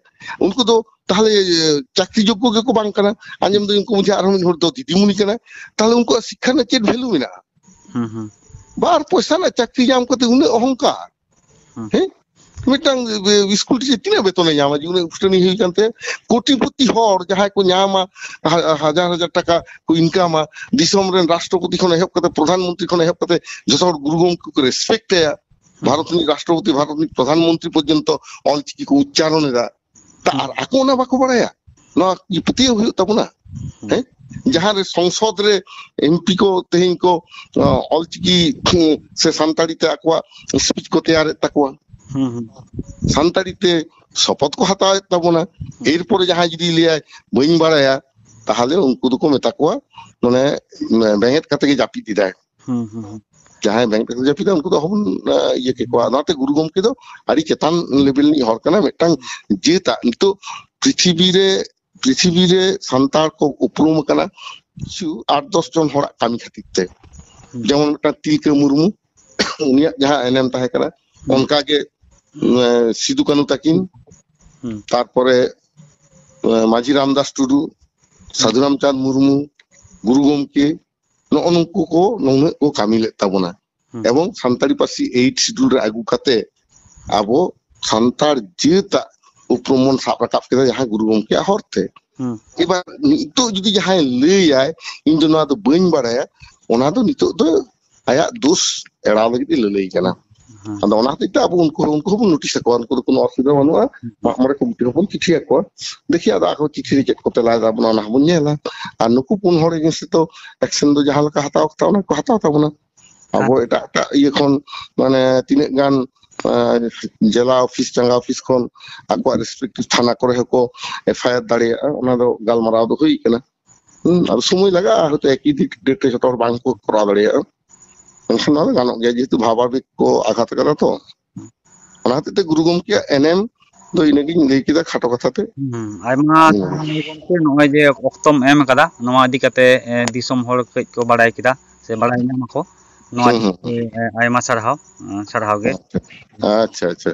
উনকু তো তাহলে চাকরি যোগ্য কে কো বাং কানা আঞ্জম দিন কো মুঝে আর হমিন হরতো দিদিমুনি কানা তাহলে উনকু শিক্ষা না চেট ভ্যালু মিনা বার পয়সা না চাকরি জাম করতে উনি অহংকার হ্যাঁ ᱢᱤᱫᱴᱟᱝ ᱤᱥᱠᱩᱞ ᱴᱤᱪᱟᱨ ᱛᱤᱱᱟᱹᱜ ᱵᱮᱛᱚᱱᱮ ᱧᱟᱢᱟ ᱡᱤᱵᱚᱱᱮ ᱩᱥᱴᱟᱹᱱᱤ ᱦᱩᱭ ᱠᱟᱱᱛᱮ ᱠᱳᱴᱤᱯᱚᱛᱤ ᱦᱚᱲ ᱡᱟᱦᱟᱸᱭ ᱠᱚ ᱧᱟᱢᱟ ᱦᱟᱡᱟᱨ ᱦᱟᱡᱟর ᱴᱟᱠᱟ ᱠᱚ ᱤᱱᱠᱟᱢᱟ ᱫᱤᱥᱚᱢ ᱨᱮᱱ ᱨᱟᱥᱴᱨᱚᱯᱚᱛᱤ ᱠᱷᱚᱱ ᱮᱦᱚᱵ ᱠᱟᱛᱮ ᱯᱨᱚᱫᱷᱟᱱ ᱢᱚᱱᱛᱨᱤ ᱠᱷᱚᱱ ᱮᱦᱚᱵ ᱠᱟᱛᱮ ᱡᱚᱛᱚ ᱦᱚᱲ ᱜᱩᱨᱩ ᱜᱚᱢᱠᱮ ᱠᱚ ᱨᱮᱥᱯᱮᱠᱴ ᱟᱭᱟ ᱵᱷᱟᱨᱚᱛ ᱨᱤᱱᱤᱡ ᱨᱟᱥᱴᱨᱚᱯᱚᱛᱤ ᱵᱷᱟᱨᱚᱛ ᱨᱤᱱᱤᱡ ᱯᱨᱚᱫᱷᱟᱱ ᱢᱚᱱᱛᱨᱤ ᱯᱚᱨᱡᱚᱱᱛᱚ ᱚᱞᱪᱤᱠᱤ ᱠᱚ ᱩচ্চাᱨᱚᱱ ᱮᱫᱟ তা আর আকো না বাকো বাড়ায়া ᱱᱚᱣᱟ ᱯᱟᱹᱛᱭᱟᱹᱣ ᱦᱩᱭᱩᱜ ᱛᱟᱵᱚᱱᱟ ᱦᱮᱸ ᱡᱟᱦᱟᱸ ᱨᱮ ᱥᱚᱝᱥᱚᱫ ᱨᱮ ᱮᱢᱯᱤ ᱠᱚ ᱛᱮᱦᱮᱧ ᱠᱚ ᱚᱞᱪᱤᱠᱤ ᱥᱮ ᱥᱟᱱᱛᱟᱲᱤ ᱛᱮ ᱟᱠᱚᱣᱟᱜ ᱥᱯᱤᱪ ᱠᱚ ᱛᱮᱭᱟᱨᱮᱫ ᱛᱟᱠᱚᱣᱟ ᱥᱟᱱᱛᱟᱲᱤ ᱛᱮ ᱥᱚᱯᱚᱛ ᱠᱚ ᱦᱟᱛᱟᱣᱮᱫ ᱛᱟᱵᱚᱱᱟ ᱮᱨᱯᱚᱨᱮ ᱡᱟᱦᱟᱸᱭ ᱡᱩᱫᱤ ᱞᱟᱹᱭᱟᱭ ᱵᱟᱹᱧ ᱵᱟᱲᱟᱭᱟ ᱛᱟᱦᱚᱞᱮ ᱩᱱᱠᱩ ᱫᱚᱠᱚ ᱢᱮᱛᱟ ᱠᱚᱣᱟ ᱢᱟᱱᱮ ᱵᱮᱸᱜᱮᱫ ᱠᱟᱛᱮ ᱜᱮ ᱡᱟᱹᱯᱤᱫ ᱮᱫᱟᱭ ᱡᱟᱦᱟᱸᱭ ᱵᱮᱸᱜᱮᱫ ᱠᱟᱛᱮ ᱡᱟᱹᱯᱤᱫᱟ ᱩᱱᱠᱩ ᱫᱚ ᱦᱚᱵᱚᱱ ᱤᱭᱟᱹ ᱠᱮᱠᱚᱣᱟ ᱚᱱᱟᱛᱮ ᱜᱩᱨᱩ ᱜᱚᱢᱠᱮ ᱫᱚ ᱟᱹᱰᱤ ᱪᱮᱛᱟᱱ ᱞᱮᱵᱮᱞ ᱨᱤᱱᱤᱡ ᱦᱚᱲ ᱠᱟᱱᱟ ᱢᱤᱫᱴᱟᱝ ᱡᱟᱹᱛᱟᱜ ᱱᱤᱛᱚᱜ ᱯᱨᱤᱛᱷᱤᱵᱤ ᱨᱮ ᱯᱨᱤᱛᱷᱤᱵᱤ ᱨᱮ ᱥᱟᱱᱛᱟᱲ ᱠᱚ ᱩᱯᱨᱩᱢ ᱟᱠᱟᱱᱟ ᱠᱤᱪᱷᱩ ᱟᱴ ᱫᱚᱥ ᱡᱚᱱ ᱦᱚᱲᱟᱜ ᱠᱟᱹᱢᱤ ᱠᱷᱟᱹᱛᱤᱨ ᱛᱮ ᱡᱮᱢᱚᱱ ᱢᱤᱫᱴᱟᱝ ᱛᱤᱞᱠᱟᱹ ᱢᱩᱨᱢᱩ ᱩᱱᱤᱭᱟᱜ ᱡᱟᱦᱟᱸ ᱮᱱᱮᱢ ᱛᱟᱦᱮᱸ ᱠᱟᱱᱟ ᱚᱱᱠᱟᱜᱮ সিধু কানু তাকিন তারপরে মাঝি রামদাস টুডু সাধুরাম চাঁদ মুর্মু গুরু ᱜᱚᱢᱠᱮ ᱱᱚᱜᱼᱚ ᱱᱩᱠᱩ ᱠᱚ ᱱᱩᱱᱟᱹᱜ ᱠᱚ ᱠᱟᱹᱢᱤ ᱞᱮᱫ ᱛᱟᱵᱚᱱᱟ ᱮᱵᱚᱝ ᱥᱟᱱᱛᱟᱲᱤ ᱯᱟᱹᱨᱥᱤ ᱮᱭᱤᱴ ᱥᱤᱰᱩᱞ ᱨᱮ ᱟᱹᱜᱩ ᱠᱟᱛᱮ ᱟᱵᱚ ᱥᱟᱱᱛᱟᱲ ᱡᱟᱹᱛᱟᱜ ᱩᱯᱨᱩᱢ ᱥᱟᱵ ᱨᱟᱠᱟᱵ ᱠᱮᱫᱟ ᱡᱟᱦᱟᱸ ᱜᱩᱨᱩ ᱜᱚᱢᱠᱮᱭᱟᱜ ᱦᱚᱨᱛᱮ এবার নিতোᱜ যদি ᱡᱟᱦᱟᱸᱭ ᱞᱟᱹᱭᱟᱭ ᱤᱧ ᱫᱚ ᱱᱚᱣᱟ ᱫᱚ ᱵᱟᱹᱧ ᱵᱟᱲᱟᱭᱟ ᱚᱱᱟ ᱫᱚ ᱱᱤᱛᱳᱜ ᱫᱚ ᱟᱭᱟᱜ ᱫᱳᱥ ᱮᱲᱟᱣ ᱞᱟᱹᱜᱤᱫ ᱞᱟᱹᱞᱟᱹᱭ ᱠᱟᱱᱟ ᱟᱫᱚ ᱚᱱᱟ ᱦᱚᱛᱮᱡ ᱛᱮ ᱟᱵᱚ ᱩᱱᱠᱩ ᱩᱱᱠᱩ ᱦᱚᱸᱵᱚᱱ ᱱᱳᱴᱤᱥ ᱟᱠᱚᱣᱟ ᱩᱱᱠᱩ ᱫᱚ ᱠᱳᱱᱳ ᱚᱥᱩᱵᱤᱫᱷᱟ ᱵᱟᱹᱱᱩᱜᱼᱟ ᱢᱟᱜ ᱢᱚᱬᱮ ᱠᱚᱢᱤᱴᱤ ᱦᱚᱸᱵᱚᱱ ᱪᱤᱴᱷᱤ ᱟᱠᱚᱣᱟ ᱫᱮᱠᱷᱤ ᱟᱫᱚ ᱟᱠᱚ ᱪᱤᱴᱷᱤ ᱪᱮᱫ ᱠᱚ ᱛᱮᱞᱟᱭ ᱛᱟᱵᱚᱱᱟ ᱚᱱᱟ ᱵᱚᱱ ᱧᱮᱞᱟ ᱟᱨ ᱱᱩᱠᱩ ᱯᱩᱱ ᱦᱚᱲ ᱮᱜᱮᱱᱥᱴ ᱫᱚ ᱮᱠᱥᱮᱱ ᱫᱚ ᱡᱟᱦᱟᱸ ᱞᱮᱠᱟ ᱦᱟᱛᱟᱣ ᱠᱟᱛᱟ ᱚᱱᱟ ᱠᱚ ᱦᱟᱛᱟᱣ ᱛᱟᱵᱚᱱᱟ ᱟᱵᱚ ᱮᱴᱟᱜ ᱮᱴᱟᱜ ᱤᱭᱟᱹ ᱠᱷᱚᱱ ᱢᱟᱱᱮ ᱛᱤᱱᱟᱹᱜ ᱜᱟᱱ জেলা অফিস চাঙ্গা অফিস খন আকুয়া রেসপেক্টিভ থানা করে হকো এফআইআর দাঁড়িয়েগা ওনা দো গালমারাও দো হুই কেনা আর সময় লাগা হয়তো একই ডেটে যত বাংকো ᱠᱚᱨᱟᱣ ᱫᱟᱲᱮᱭᱟᱜᱼᱟ ᱥᱩᱱᱟᱢ ᱜᱟᱱᱚᱜ ᱜᱮᱭᱟ ᱡᱮᱦᱮᱛᱩ ᱵᱷᱟᱵᱟᱵᱤᱠ ᱠᱚ ᱟᱜᱷᱟᱛ ᱠᱟᱫᱟ ᱛᱚ ᱚᱱᱟ ᱦᱚᱛᱮᱡ ᱛᱮ ᱜᱩᱨᱩ ᱜᱚᱢᱠᱮᱭᱟᱜ ᱮᱱᱮᱢ ᱫᱚ ᱤᱱᱟᱹᱜᱤᱧ ᱞᱟᱹᱭ ᱠᱮᱫᱟ ᱠᱷᱟᱴᱚ ᱠᱟᱛᱷᱟᱛᱮ ᱟᱭᱢᱟ ᱜᱚᱢᱠᱮ ᱱᱚᱜᱼᱚᱭ ᱡᱮ ᱚᱠᱛᱚᱢ ᱮᱢ ᱠᱟᱫᱟ ᱱᱚᱣᱟ ᱤᱫᱤ ᱠᱟᱛᱮ ᱫᱤᱥᱚᱢ ᱦᱚᱲ ᱠᱟᱹᱡ ᱠᱚ ᱵᱟᱲᱟᱭ ᱠᱮᱫᱟ ᱥᱮ ᱵᱟᱲᱟᱭ ᱧᱟᱢ ᱟᱠᱚ ᱱᱚᱣᱟ ᱟᱭᱢᱟ ᱥᱟᱨᱦᱟᱣ ᱥᱟᱨᱦᱟᱣ ᱜᱮ ᱟᱪᱪᱷᱟ ᱟᱪᱪᱷᱟ